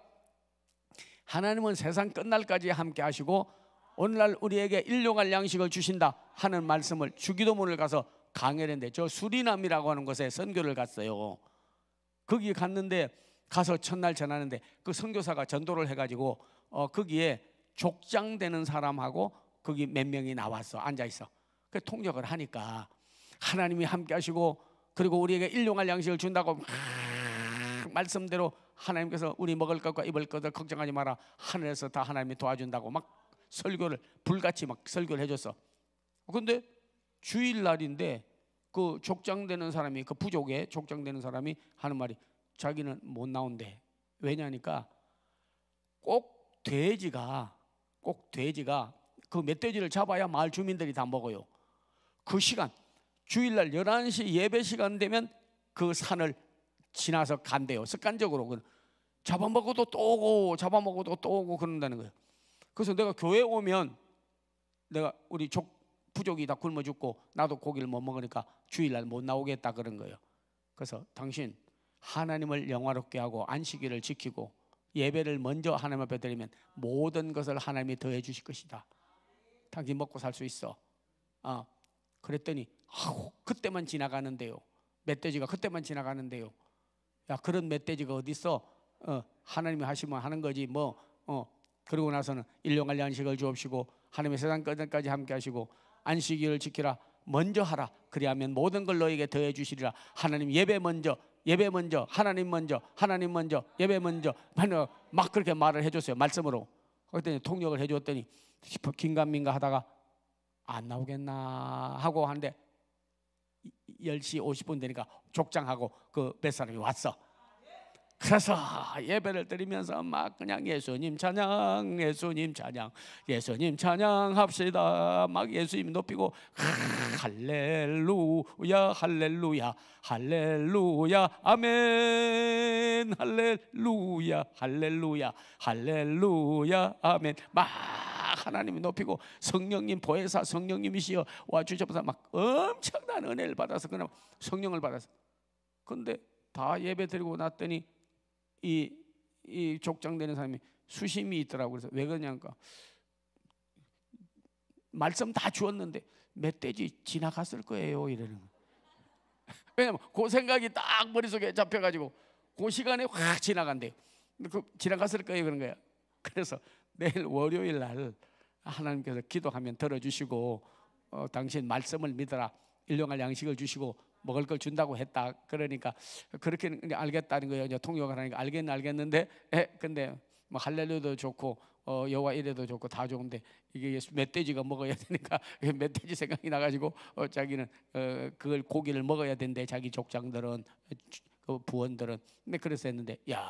하나님은 세상 끝날까지 함께 하시고 오늘날 우리에게 일용할 양식을 주신다 하는 말씀을 주기도문을 가서 강해를 했는데 저 수리남이라고 하는 곳에 선교를 갔어요. 거기 갔는데 가서 첫날 전하는데 그 선교사가 전도를 해가지고 어, 거기에 족장되는 사람하고 거기 몇 명이 나왔어 앉아 있어. 그 통역을 하니까 하나님이 함께 하시고 그리고 우리에게 일용할 양식을 준다고 막 말씀대로 하나님께서 우리 먹을 것과 입을 것을 걱정하지 마라. 하늘에서 다 하나님이 도와준다고 막 설교를 불같이 막 설교를 해줬어. 근데 주일날인데 그 족장되는 사람이 그 부족에 족장되는 사람이 하는 말이 자기는 못 나온대. 왜냐니까 꼭 돼지가 꼭 돼지가 그 멧돼지를 잡아야 마을 주민들이 다 먹어요. 그 시간 주일날 11시 예배 시간 되면 그 산을 지나서 간대요. 습관적으로 그 잡아먹어도 또 오고 잡아먹어도 또 오고 그런다는 거예요. 그래서 내가 교회 오면 내가 우리 족 부족이 다 굶어 죽고 나도 고기를 못 먹으니까 주일날 못 나오겠다 그런 거예요. 그래서 당신 하나님을 영화롭게 하고 안식일을 지키고 예배를 먼저 하나님 앞에 드리면 모든 것을 하나님이 더해 주실 것이다. 당신 먹고 살 수 있어. 아, 그랬더니 아우 그때만 지나가는데요. 멧돼지가 그때만 지나가는데요. 야 그런 멧돼지가 어디 있어? 어, 하나님이 하시면 하는 거지 뭐 어, 그러고 나서는 일용할 양식을 주옵시고 하나님의 세상 끝까지 함께 하시고 안식일을 지키라 먼저 하라 그리하면 모든 걸 너에게 더해 주시리라 하나님 예배 먼저 예배 먼저 하나님 먼저 하나님 먼저 예배 먼저 막 그렇게 말을 해줬어요 말씀으로 그랬더니 통역을 해줬더니 긴가민가 하다가 안 나오겠나 하고 하는데 10시 50분 되니까 족장하고 그 뱃사람이 왔어. 그래서 예배를 드리면서 막 그냥 예수님 찬양, 예수님 찬양, 예수님 찬양합시다. 막 예수님 높이고 할렐루야, 할렐루야, 할렐루야, 아멘, 할렐루야, 할렐루야, 할렐루야, 아멘. 막 하나님이 높이고 성령님 보혜사 성령님이시여 와 주셔서 막 엄청난 은혜를 받아서 그냥 성령을 받아서 근데 다 예배 드리고 났더니 이, 이 족장되는 사람이 수심이 있더라고 그래서 왜 그러냐니까 말씀 다 주었는데 멧돼지 지나갔을 거예요 이러는 거 왜냐면 그 생각이 딱 머릿속에 잡혀가지고 그 시간에 확 지나간대요 그 지나갔을 거예요 그런 거예요 그래서 내일 월요일 날 하나님께서 기도하면 들어주시고 어, 당신 말씀을 믿어라 일용할 양식을 주시고 먹을 걸 준다고 했다 그러니까 그렇게 알겠다는 거예요 이제 통역을 하니까 알겠는 알겠는데 에 근데 뭐할렐루도 좋고 어, 여호와 이래도 좋고 다 좋은데 이게 멧돼지가 먹어야 되니까 멧돼지 생각이 나가지고 어, 자기는 어, 그걸 고기를 먹어야 된대 자기 족장들은 그 부원들은 근데 그래서 했는데 야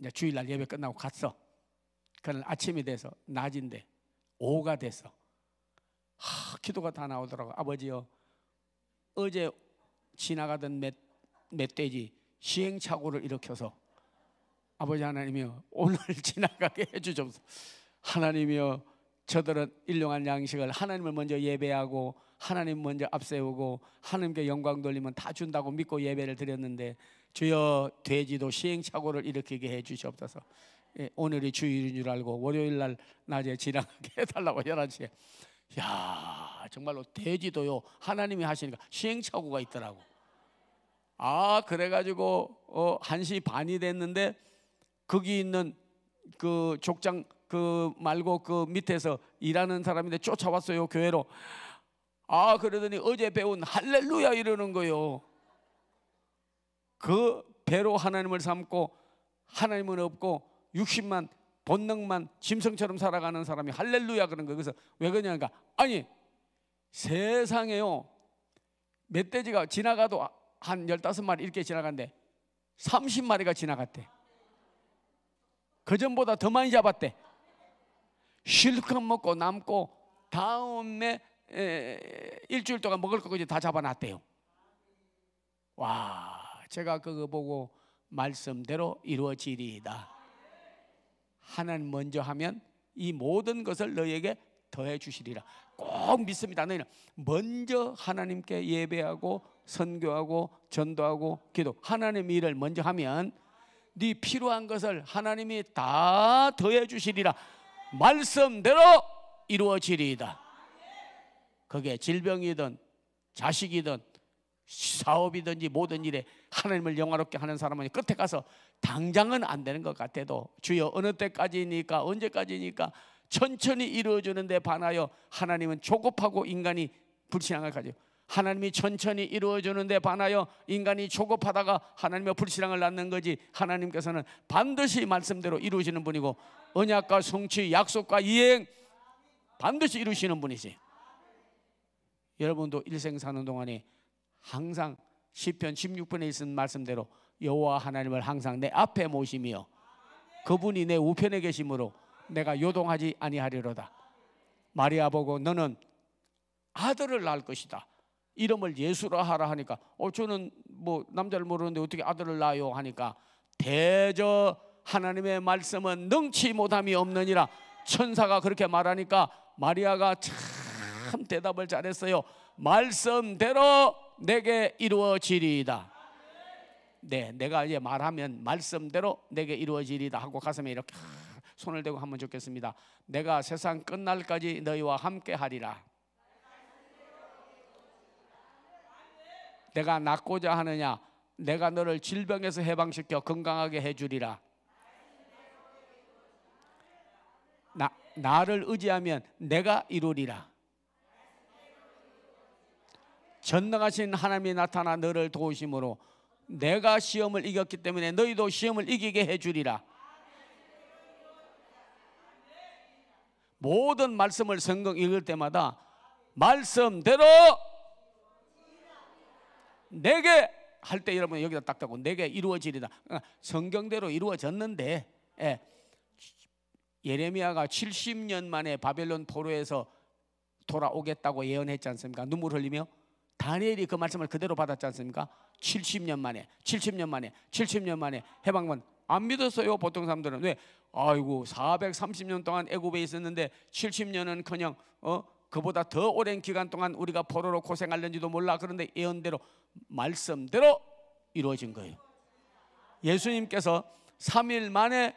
이제 주일날 예배 끝나고 갔어 그는 그러니까 아침이 돼서 낮인데 오후가 돼서 하, 기도가 다 나오더라고. 아버지요. 어제 지나가던 멧, 멧돼지 시행착오를 일으켜서 아버지 하나님이요 오늘 지나가게 해주옵소서 하나님이요 저들은 일용한 양식을 하나님을 먼저 예배하고 하나님 먼저 앞세우고 하나님께 영광 돌리면 다 준다고 믿고 예배를 드렸는데 주여 돼지도 시행착오를 일으키게 해주시옵소서 예, 오늘이 주일인 줄 알고 월요일 날 낮에 지나게 가 해달라고 11시에 야 정말로 돼지도요 하나님이 하시니까 시행착오가 있더라고 아 그래가지고 어, 1시 반이 됐는데 거기 있는 그 족장 그 말고 그 밑에서 일하는 사람인데 쫓아왔어요 교회로 아 그러더니 어제 배운 할렐루야 이러는 거요 그 배로 하나님을 삼고 하나님은 없고 육신만 본능만 짐승처럼 살아가는 사람이 할렐루야 그런 거 그래서 왜 그러냐니까 아니 세상에요 멧돼지가 지나가도 한 15마리 이렇게 지나간데 30마리가 지나갔대 그 전보다 더 많이 잡았대 실컷 먹고 남고 다음에 에, 일주일 동안 먹을 것까지 다 잡아놨대요 와 제가 그거 보고 말씀대로 이루어지리다 하나님 먼저 하면 이 모든 것을 너에게 더해 주시리라. 꼭 믿습니다. 너희는 먼저 하나님께 예배하고 선교하고 전도하고 기도. 하나님 일을 먼저 하면 네 필요한 것을 하나님이 다 더해 주시리라. 말씀대로 이루어지리이다. 그게 질병이든 자식이든 사업이든지 모든 일에 하나님을 영화롭게 하는 사람은 끝에 가서 당장은 안 되는 것 같아도 주여 어느 때까지니까 언제까지니까 천천히 이루어주는데 반하여 하나님은 조급하고 인간이 불신앙을 가지고 하나님이 천천히 이루어주는데 반하여 인간이 조급하다가 하나님의 불신앙을 낳는 거지 하나님께서는 반드시 말씀대로 이루시는 분이고 언약과 성취 약속과 이행 반드시 이루시는 분이지 여러분도 일생 사는 동안에 항상 1 0편1 6분에있은 말씀대로 여호와 하나님을 항상 내 앞에 모시며 그분이 내 우편에 계심으로 내가 요동하지 아니하리로다. 마리아 보고 너는 아들을 낳을 것이다. 이름을 예수라 하라 하니까 어 저는 뭐 남자를 모르는데 어떻게 아들을 낳아요 하니까 대저 하나님의 말씀은 능치 못함이 없느니라 천사가 그렇게 말하니까 마리아가 참 대답을 잘했어요. 말씀대로 내게 이루어지리이다. 네, 내가 이제 말하면 말씀대로 내게 이루어지리다 하고 가슴에 이렇게 손을 대고 한번 좋겠습니다. 내가 세상 끝날까지 너희와 함께 하리라. 내가 낫고자 하느냐? 내가 너를 질병에서 해방시켜 건강하게 해주리라. 나, 나를 의지하면 내가 이루리라. 전능하신 하나님이 나타나 너를 도우심으로 내가 시험을 이겼기 때문에 너희도 시험을 이기게 해주리라. 모든 말씀을 성경 읽을 때마다 말씀대로 내게 할 때 여러분 여기다 딱 따고 내게 이루어지리라 그러니까 성경대로 이루어졌는데 예. 예레미야가 70년 만에 바벨론 포로에서 돌아오겠다고 예언했지 않습니까? 눈물 흘리며 다니엘이 그 말씀을 그대로 받았지 않습니까? 70년 만에, 70년 만에, 70년 만에 해방만 안 믿었어요. 보통 사람들은 왜? 아이고 430년 동안 애굽에 있었는데 70년은커녕 어 그보다 더 오랜 기간 동안 우리가 포로로 고생할는지도 몰라. 그런데 예언대로 말씀대로 이루어진 거예요. 예수님께서 3일 만에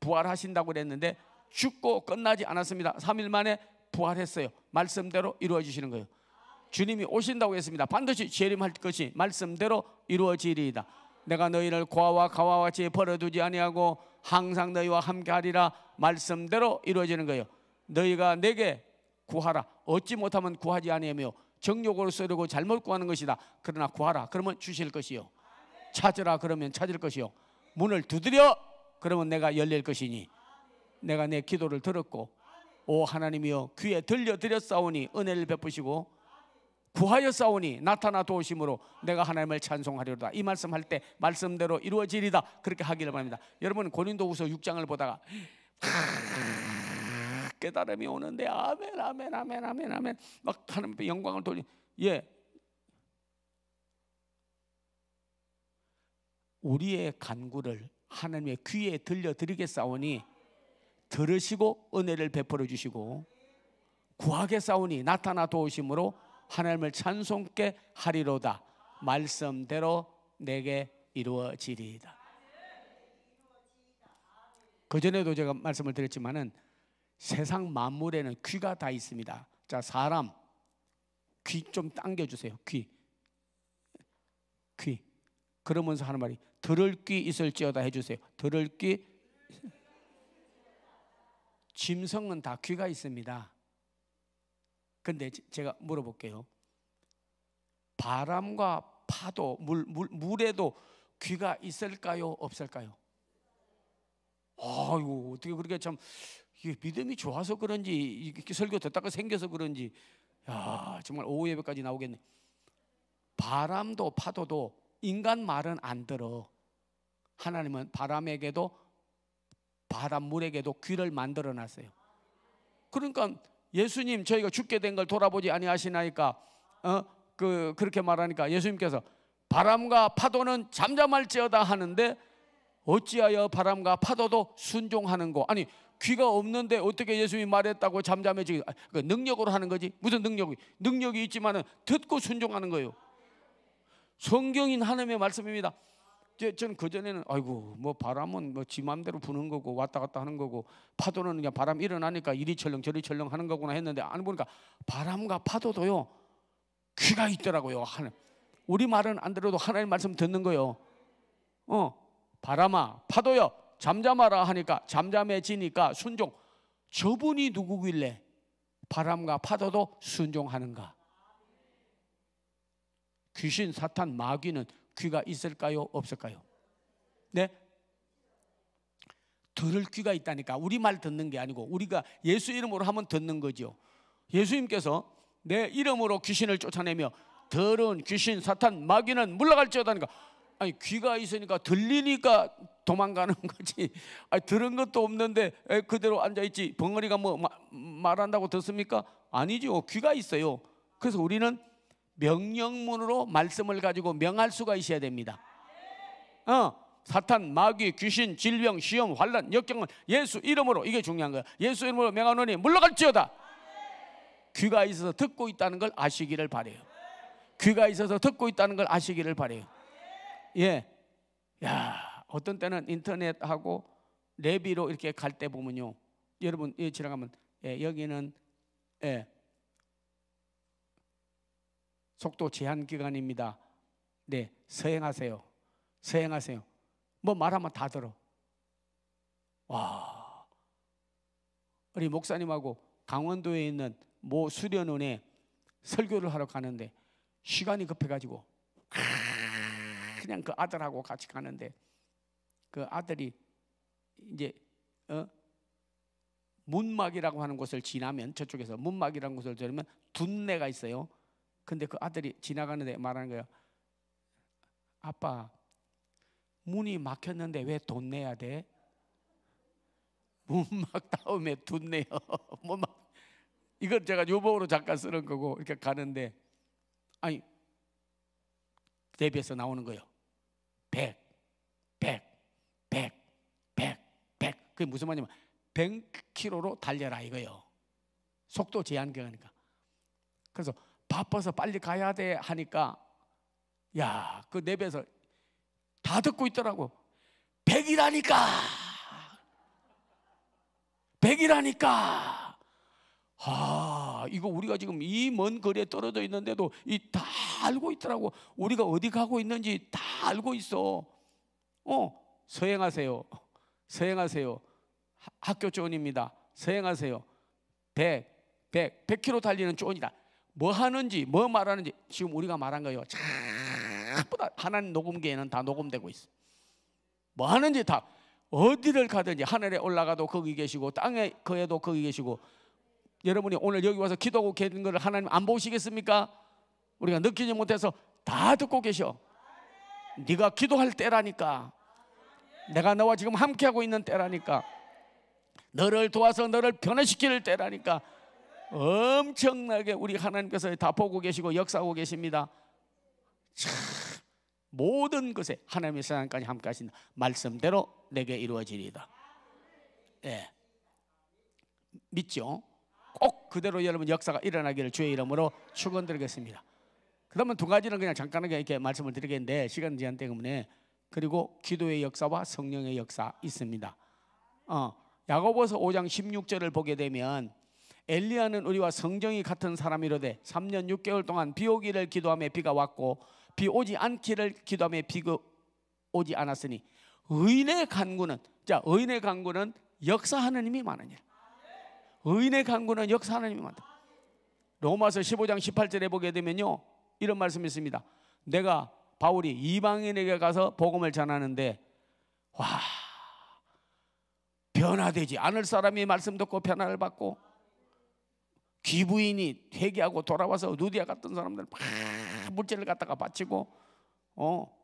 부활하신다고 그랬는데 죽고 끝나지 않았습니다. 3일 만에 부활했어요. 말씀대로 이루어 지시는 거예요. 주님이 오신다고 했습니다. 반드시 재림할 것이 말씀대로 이루어지리이다. 내가 너희를 고아와 가와 같이 버려두지 아니하고 항상 너희와 함께하리라 말씀대로 이루어지는 거예요. 너희가 내게 구하라. 얻지 못하면 구하지 아니하며 정욕으로 쓰려고 잘못 구하는 것이다. 그러나 구하라. 그러면 주실 것이요. 찾으라. 그러면 찾을 것이요. 문을 두드려. 그러면 내가 열릴 것이니. 내가 내 기도를 들었고, 오 하나님이여 귀에 들려 드렸사오니 은혜를 베푸시고 구하여 싸우니 나타나 도우심으로 내가 하나님을 찬송하리로다 이 말씀할 때 말씀대로 이루어지리다 그렇게 하기를 바랍니다 여러분 고린도후서 6장을 보다가 깨달음이 오는데 아멘 아멘 아멘 아멘 아멘 막 하나님께 영광을 돌리 예 우리의 간구를 하나님의 귀에 들려드리겠사오니 들으시고 은혜를 베풀어 주시고 구하게 싸우니 나타나 도우심으로 하나님을 찬송케 하리로다. 말씀대로 내게 이루어지리이다. 그 전에도 제가 말씀을 드렸지만은 세상 만물에는 귀가 다 있습니다. 자, 사람 귀 좀 당겨 주세요. 귀. 귀. 그러면서 하는 말이 들을 귀 있을지어다 해 주세요. 들을 귀 짐승은 다 귀가 있습니다. 근데 제가 물어볼게요. 바람과 파도, 물, 물 물에도 귀가 있을까요? 없을까요? 아유, 어떻게 그렇게 참 믿음이 좋아서 그런지 이렇게 설교 듣다가 생겨서 그런지 야, 정말 오후 예배까지 나오겠네. 바람도 파도도 인간 말은 안 들어. 하나님은 바람에게도 바닷물에게도 귀를 만들어 놨어요. 그러니까 예수님 저희가 죽게 된 걸 돌아보지 아니하시나이까 어? 그 그렇게 말하니까 예수님께서 바람과 파도는 잠잠할지어다 하는데 어찌하여 바람과 파도도 순종하는고 아니 귀가 없는데 어떻게 예수님이 말했다고 잠잠해지기 아, 그 능력으로 하는 거지 무슨 능력이 능력이 있지만은 듣고 순종하는 거예요 성경인 하나님의 말씀입니다 저는 그전에는 아이고 뭐 바람은 뭐지맘대로 부는 거고 왔다 갔다 하는 거고 파도는 그냥 바람 일어나니까 이리 철렁 저리 철렁 하는 거구나 했는데 안 보니까 바람과 파도도요 귀가 있더라고요 하나 우리 말은 안 들어도 하나님 말씀 듣는 거요 어 바람아 파도여 잠잠하라 하니까 잠잠해지니까 순종 저분이 누구길래 바람과 파도도 순종하는가 귀신 사탄 마귀는 귀가 있을까요? 없을까요? 네? 들을 귀가 있다니까 우리 말 듣는 게 아니고 우리가 예수 이름으로 하면 듣는 거죠. 예수님께서 내 이름으로 귀신을 쫓아내며 더러 귀신 사탄 마귀는 물러갈지어다니까 아니 귀가 있으니까 들리니까 도망가는 거지. 아니 들은 것도 없는데 그대로 앉아 있지. 벙어리가 뭐 마, 말한다고 듣습니까? 아니죠. 귀가 있어요. 그래서 우리는 명령문으로 말씀을 가지고 명할 수가 있어야 됩니다. 어, 사탄, 마귀, 귀신, 질병, 시험, 환란, 역경은 예수 이름으로 이게 중요한 거야. 예수 이름으로 명하노니 물러갈지어다. 귀가 있어서 듣고 있다는 걸 아시기를 바래요. 귀가 있어서 듣고 있다는 걸 아시기를 바래요. 예. 야, 어떤 때는 인터넷하고 레비로 이렇게 갈 때 보면요. 여러분, 예, 지나가면 예, 여기는 예, 속도 제한 기간입니다. 네, 서행하세요. 서행하세요. 뭐 말하면 다 들어. 와. 우리 목사님하고 강원도에 있는 모 수련원에 설교를 하러 가는데 시간이 급해가지고 그냥 그 아들하고 같이 가는데 그 아들이 이제 어? 문막이라고 하는 곳을 지나면 저쪽에서 문막이라는 곳을 지나면 둔내가 있어요. 근데 그 아들이 지나가는데 말하는 거예요. 아빠, 문이 막혔는데 왜 돈 내야 돼? 문 막 다음에 돈 내요. 문막 뭐 이건 제가 요보으로 잠깐 쓰는 거고 이렇게 가는데 아니 대비해서 나오는 거예요. 100, 100, 100, 100, 100. 그게 무슨 말이냐면 100km로 달려라 이거예요. 속도 제한 경하니까 그래서 바빠서 빨리 가야 돼 하니까 야, 그 내배에서 다 듣고 있더라고. 백이라니까. 백이라니까. 아, 이거 우리가 지금 이 먼 거리에 떨어져 있는데도 이 다 알고 있더라고. 우리가 어디 가고 있는지 다 알고 있어. 어, 서행하세요. 서행하세요. 하, 학교 조언입니다. 서행하세요. 100, 100, 100km 달리는 조언이다. 뭐 하는지 뭐 말하는지 지금 우리가 말한 거예요. 전부 다 하나님 녹음기에는 다 녹음되고 있어. 뭐 하는지 다 어디를 가든지 하늘에 올라가도 거기 계시고 땅에 거에도 거기 계시고 여러분이 오늘 여기 와서 기도하고 계신 것 하나님 안 보시겠습니까? 우리가 느끼지 못해서 다 듣고 계셔. 네가 기도할 때라니까. 내가 너와 지금 함께하고 있는 때라니까. 너를 도와서 너를 변화시킬 때라니까. 엄청나게 우리 하나님께서 다 보고 계시고 역사하고 계십니다. 참 모든 것에 하나님의 세상까지 함께 하신 말씀대로 내게 이루어지리다. 예. 믿죠? 꼭 그대로 여러분 역사가 일어나기를 주의 이름으로 축원드리겠습니다. 그다음에 두 가지는 그냥 잠깐하게 이렇게 말씀을 드리겠는데 시간 제한 때문에 그리고 기도의 역사와 성령의 역사 있습니다. 어, 야고보서 5장 16절을 보게 되면 엘리야는 우리와 성정이 같은 사람이로되 3년 6개월 동안 비 오기를 기도하며 비가 왔고 비 오지 않기를 기도하며 비가 오지 않았으니 의인의 간구는 자 의인의 간구는 역사 하느님이 많으냐 의인의 간구는 역사 하느님이 많다 로마서 15장 18절에 보게 되면요 이런 말씀이 있습니다 내가 바울이 이방인에게 가서 복음을 전하는데 와 변화되지 않을 사람이 말씀 듣고 변화를 받고 기부인이 회개하고 돌아와서 누디아 같은 사람들 막 물질을 갖다가 바치고 어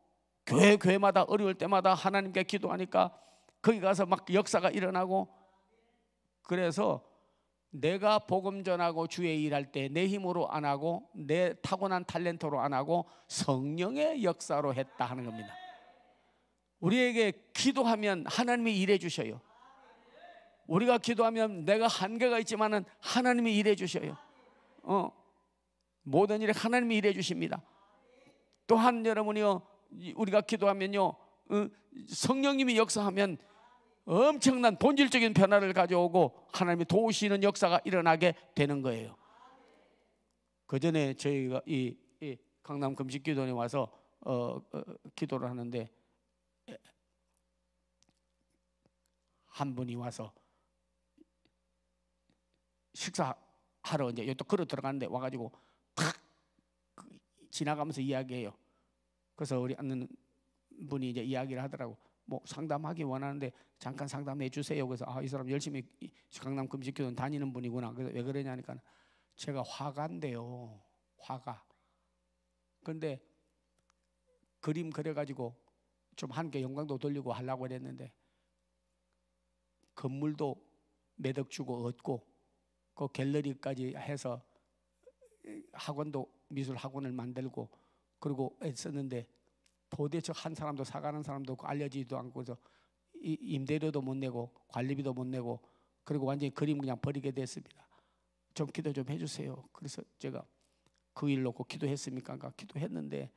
교회 교회마다 어려울 때마다 하나님께 기도하니까 거기 가서 막 역사가 일어나고 그래서 내가 복음 전하고 주의 일할 때 내 힘으로 안 하고 내 타고난 탤런트로 안 하고 성령의 역사로 했다 하는 겁니다. 우리에게 기도하면 하나님이 일해 주셔요. 우리가 기도하면 내가 한계가 있지만은 하나님이 일해 주셔요. 어. 모든 일에 하나님이 일해 주십니다. 또한 여러분이요. 우리가 기도하면요. 어, 성령님이 역사하면 엄청난 본질적인 변화를 가져오고 하나님이 도우시는 역사가 일어나게 되는 거예요. 그 전에 저희가 이, 이 강남 금식기도원에 와서 어, 어, 기도를 하는데 한 분이 와서 식사하러 이제 또 걸어 들어갔는데 와가지고 탁 그 지나가면서 이야기해요. 그래서 우리 아는 분이 이제 이야기를 하더라고. 뭐 상담하기 원하는데 잠깐 상담해 주세요. 그래서 아 이 사람 열심히 강남 금식교는 다니는 분이구나. 그래서 왜 그러냐니까 제가 화가인데요. 화가. 근데 그림 그려가지고 좀 한 개 영광도 돌리고 하려고 그랬는데 건물도 매덕 주고 얻고 그 갤러리까지 해서 학원도 미술 학원을 만들고 그리고 했었는데 도대체 한 사람도 사가는 사람도 없고 알려지지도 않고 그래서 임대료도 못 내고 관리비도 못 내고 그리고 완전히 그림 그냥 버리게 됐습니다. 좀 기도 좀 해주세요. 그래서 제가 그일 놓고 기도했습니까? 그러니까 기도했는데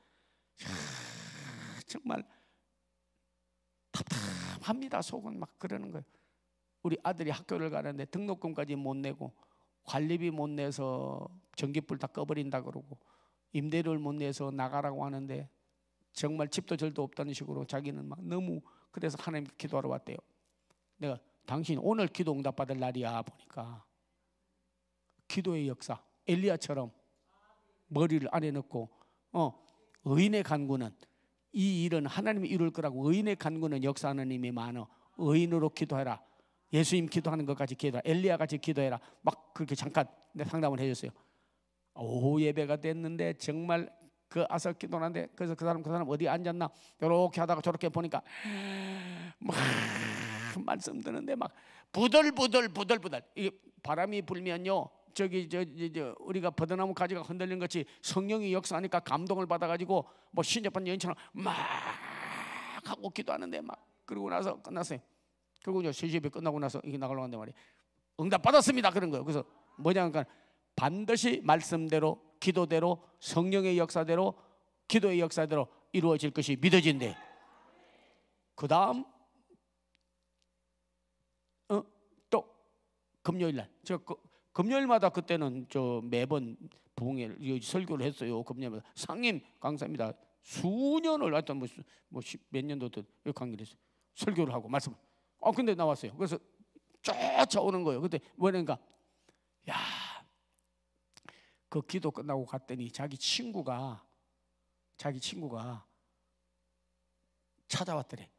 정말 답답합니다. 속은 막 그러는 거예요. 우리 아들이 학교를 가는데 등록금까지 못 내고 관리비 못 내서 전기불 다 꺼버린다 그러고 임대료를 못 내서 나가라고 하는데 정말 집도 절도 없다는 식으로 자기는 막 너무 그래서 하나님 께 기도하러 왔대요. 내가 당신 오늘 기도 응답 받을 날이야 보니까 기도의 역사 엘리야처럼 머리를 안에 넣고 어 의인의 간구는 이 일은 하나님이 이룰 거라고 의인의 간구는 역사 하는님이 많어 의인으로 기도해라 예수님 기도하는 것까지 기도해라. 엘리야 같이 기도해라. 막 그렇게 잠깐 내 상담을 해줬어요. 오후 예배가 됐는데 정말 그 아서 기도하는데 그래서 그 사람 그 사람 어디 앉았나 이렇게 하다가 저렇게 보니까 막 말씀 드는데 막 부들부들 부들부들 이게 바람이 불면요 저기 저, 저, 저 우리가 버드나무 가지가 흔들린 것이 성령이 역사하니까 감동을 받아가지고 뭐 신접한 여인처럼 막 하고 기도하는데 막 그러고 나서 끝났어요. 결국 이제 세시비 끝나고 나서 이게 나가려고 하는데 말이 응답 받았습니다. 그런 거예요. 그래서 뭐냐 하니까 그러니까 반드시 말씀대로 기도대로 성령의 역사대로 기도의 역사대로 이루어질 것이 믿어진대. 그 다음 어, 또 금요일 날. 제가 그, 금요일마다 그때는 저 매번 부흥회 설교를 했어요. 금요일마다 상임 강사입니다. 수년을 하여튼 뭐, 뭐몇 년도 더 강의를 했어요. 설교를 하고 말씀 을 어, 근데 나왔어요. 그래서 쫓아오는 거예요. 그때 뭐냐니까, 야, 그 기도 끝나고 갔더니 자기 친구가, 자기 친구가 찾아왔더래.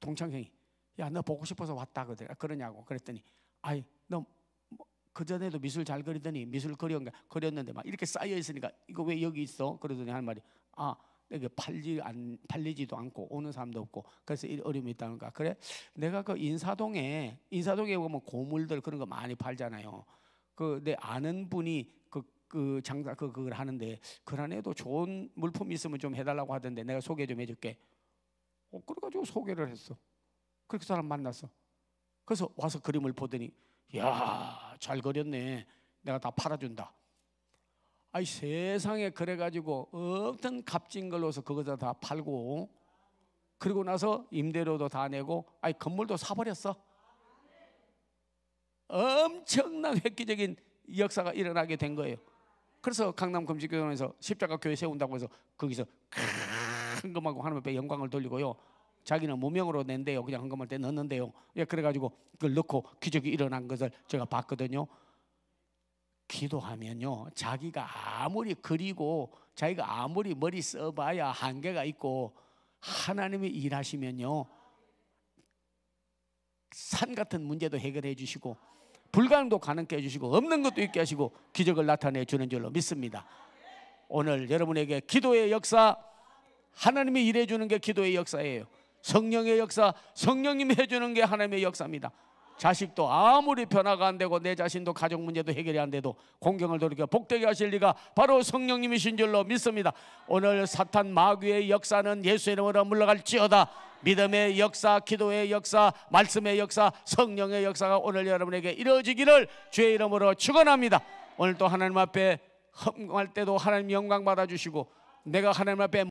동창생이, 야, 너 보고 싶어서 왔다. 그러더래. 그러냐고. 그랬더니, 아이, 너 뭐, 그전에도 미술 잘 그리더니 미술 그렸는데 막 이렇게 쌓여 있으니까 이거 왜 여기 있어? 그러더니 하는 말이, 아, 이게 팔리 안 팔리지도 않고 오는 사람도 없고 그래서 이 어려움이 있다니까 그래 내가 그 인사동에 인사동에 보면 고물들 그런 거 많이 팔잖아요 그 내 아는 분이 그, 그 장사 그 그걸 하는데 그 안에도 좋은 물품 있으면 좀 해달라고 하던데 내가 소개 좀 해줄게 어 그래가지고 소개를 했어 그렇게 그 사람 만났어 그래서 와서 그림을 보더니 야 잘 그렸네 내가 다 팔아준다 아이 세상에 그래가지고 어떤 값진 걸로서 그거다 다 팔고 그리고 나서 임대료도 다 내고 아이 건물도 사버렸어. 엄청난 획기적인 역사가 일어나게 된 거예요. 그래서 강남 금식교회에서 십자가 교회 세운다고 해서 거기서 큰 금하고 하나님 앞에 영광을 돌리고요. 자기는 무명으로 낸대요. 그냥 헌금할 때 넣는데요. 예, 그래가지고 그걸 넣고 기적이 일어난 것을 제가 봤거든요. 기도하면요. 자기가 아무리 그리고 자기가 아무리 머리 써봐야 한계가 있고 하나님이 일하시면요. 산 같은 문제도 해결해 주시고 불가능도 가능케 해주시고 없는 것도 있게 하시고 기적을 나타내 주는 줄로 믿습니다. 오늘 여러분에게 기도의 역사 하나님이 일해 주는 게 기도의 역사예요. 성령의 역사 성령님이 해주는 게 하나님의 역사입니다. 자식도 아무리 변화가 안 되고 내 자신도 가족 문제도 해결이 안 돼도 공경을 돌이켜 복되게 하실 리가 바로 성령님이신 줄로 믿습니다. 오늘 사탄 마귀의 역사는 예수의 이름으로 물러갈지어다. 믿음의 역사, 기도의 역사, 말씀의 역사, 성령의 역사가 오늘 여러분에게 이루어지기를 주의 이름으로 축원합니다. 오늘 또 하나님 앞에 험할 때도 하나님 영광 받아 주시고 내가 하나님 앞에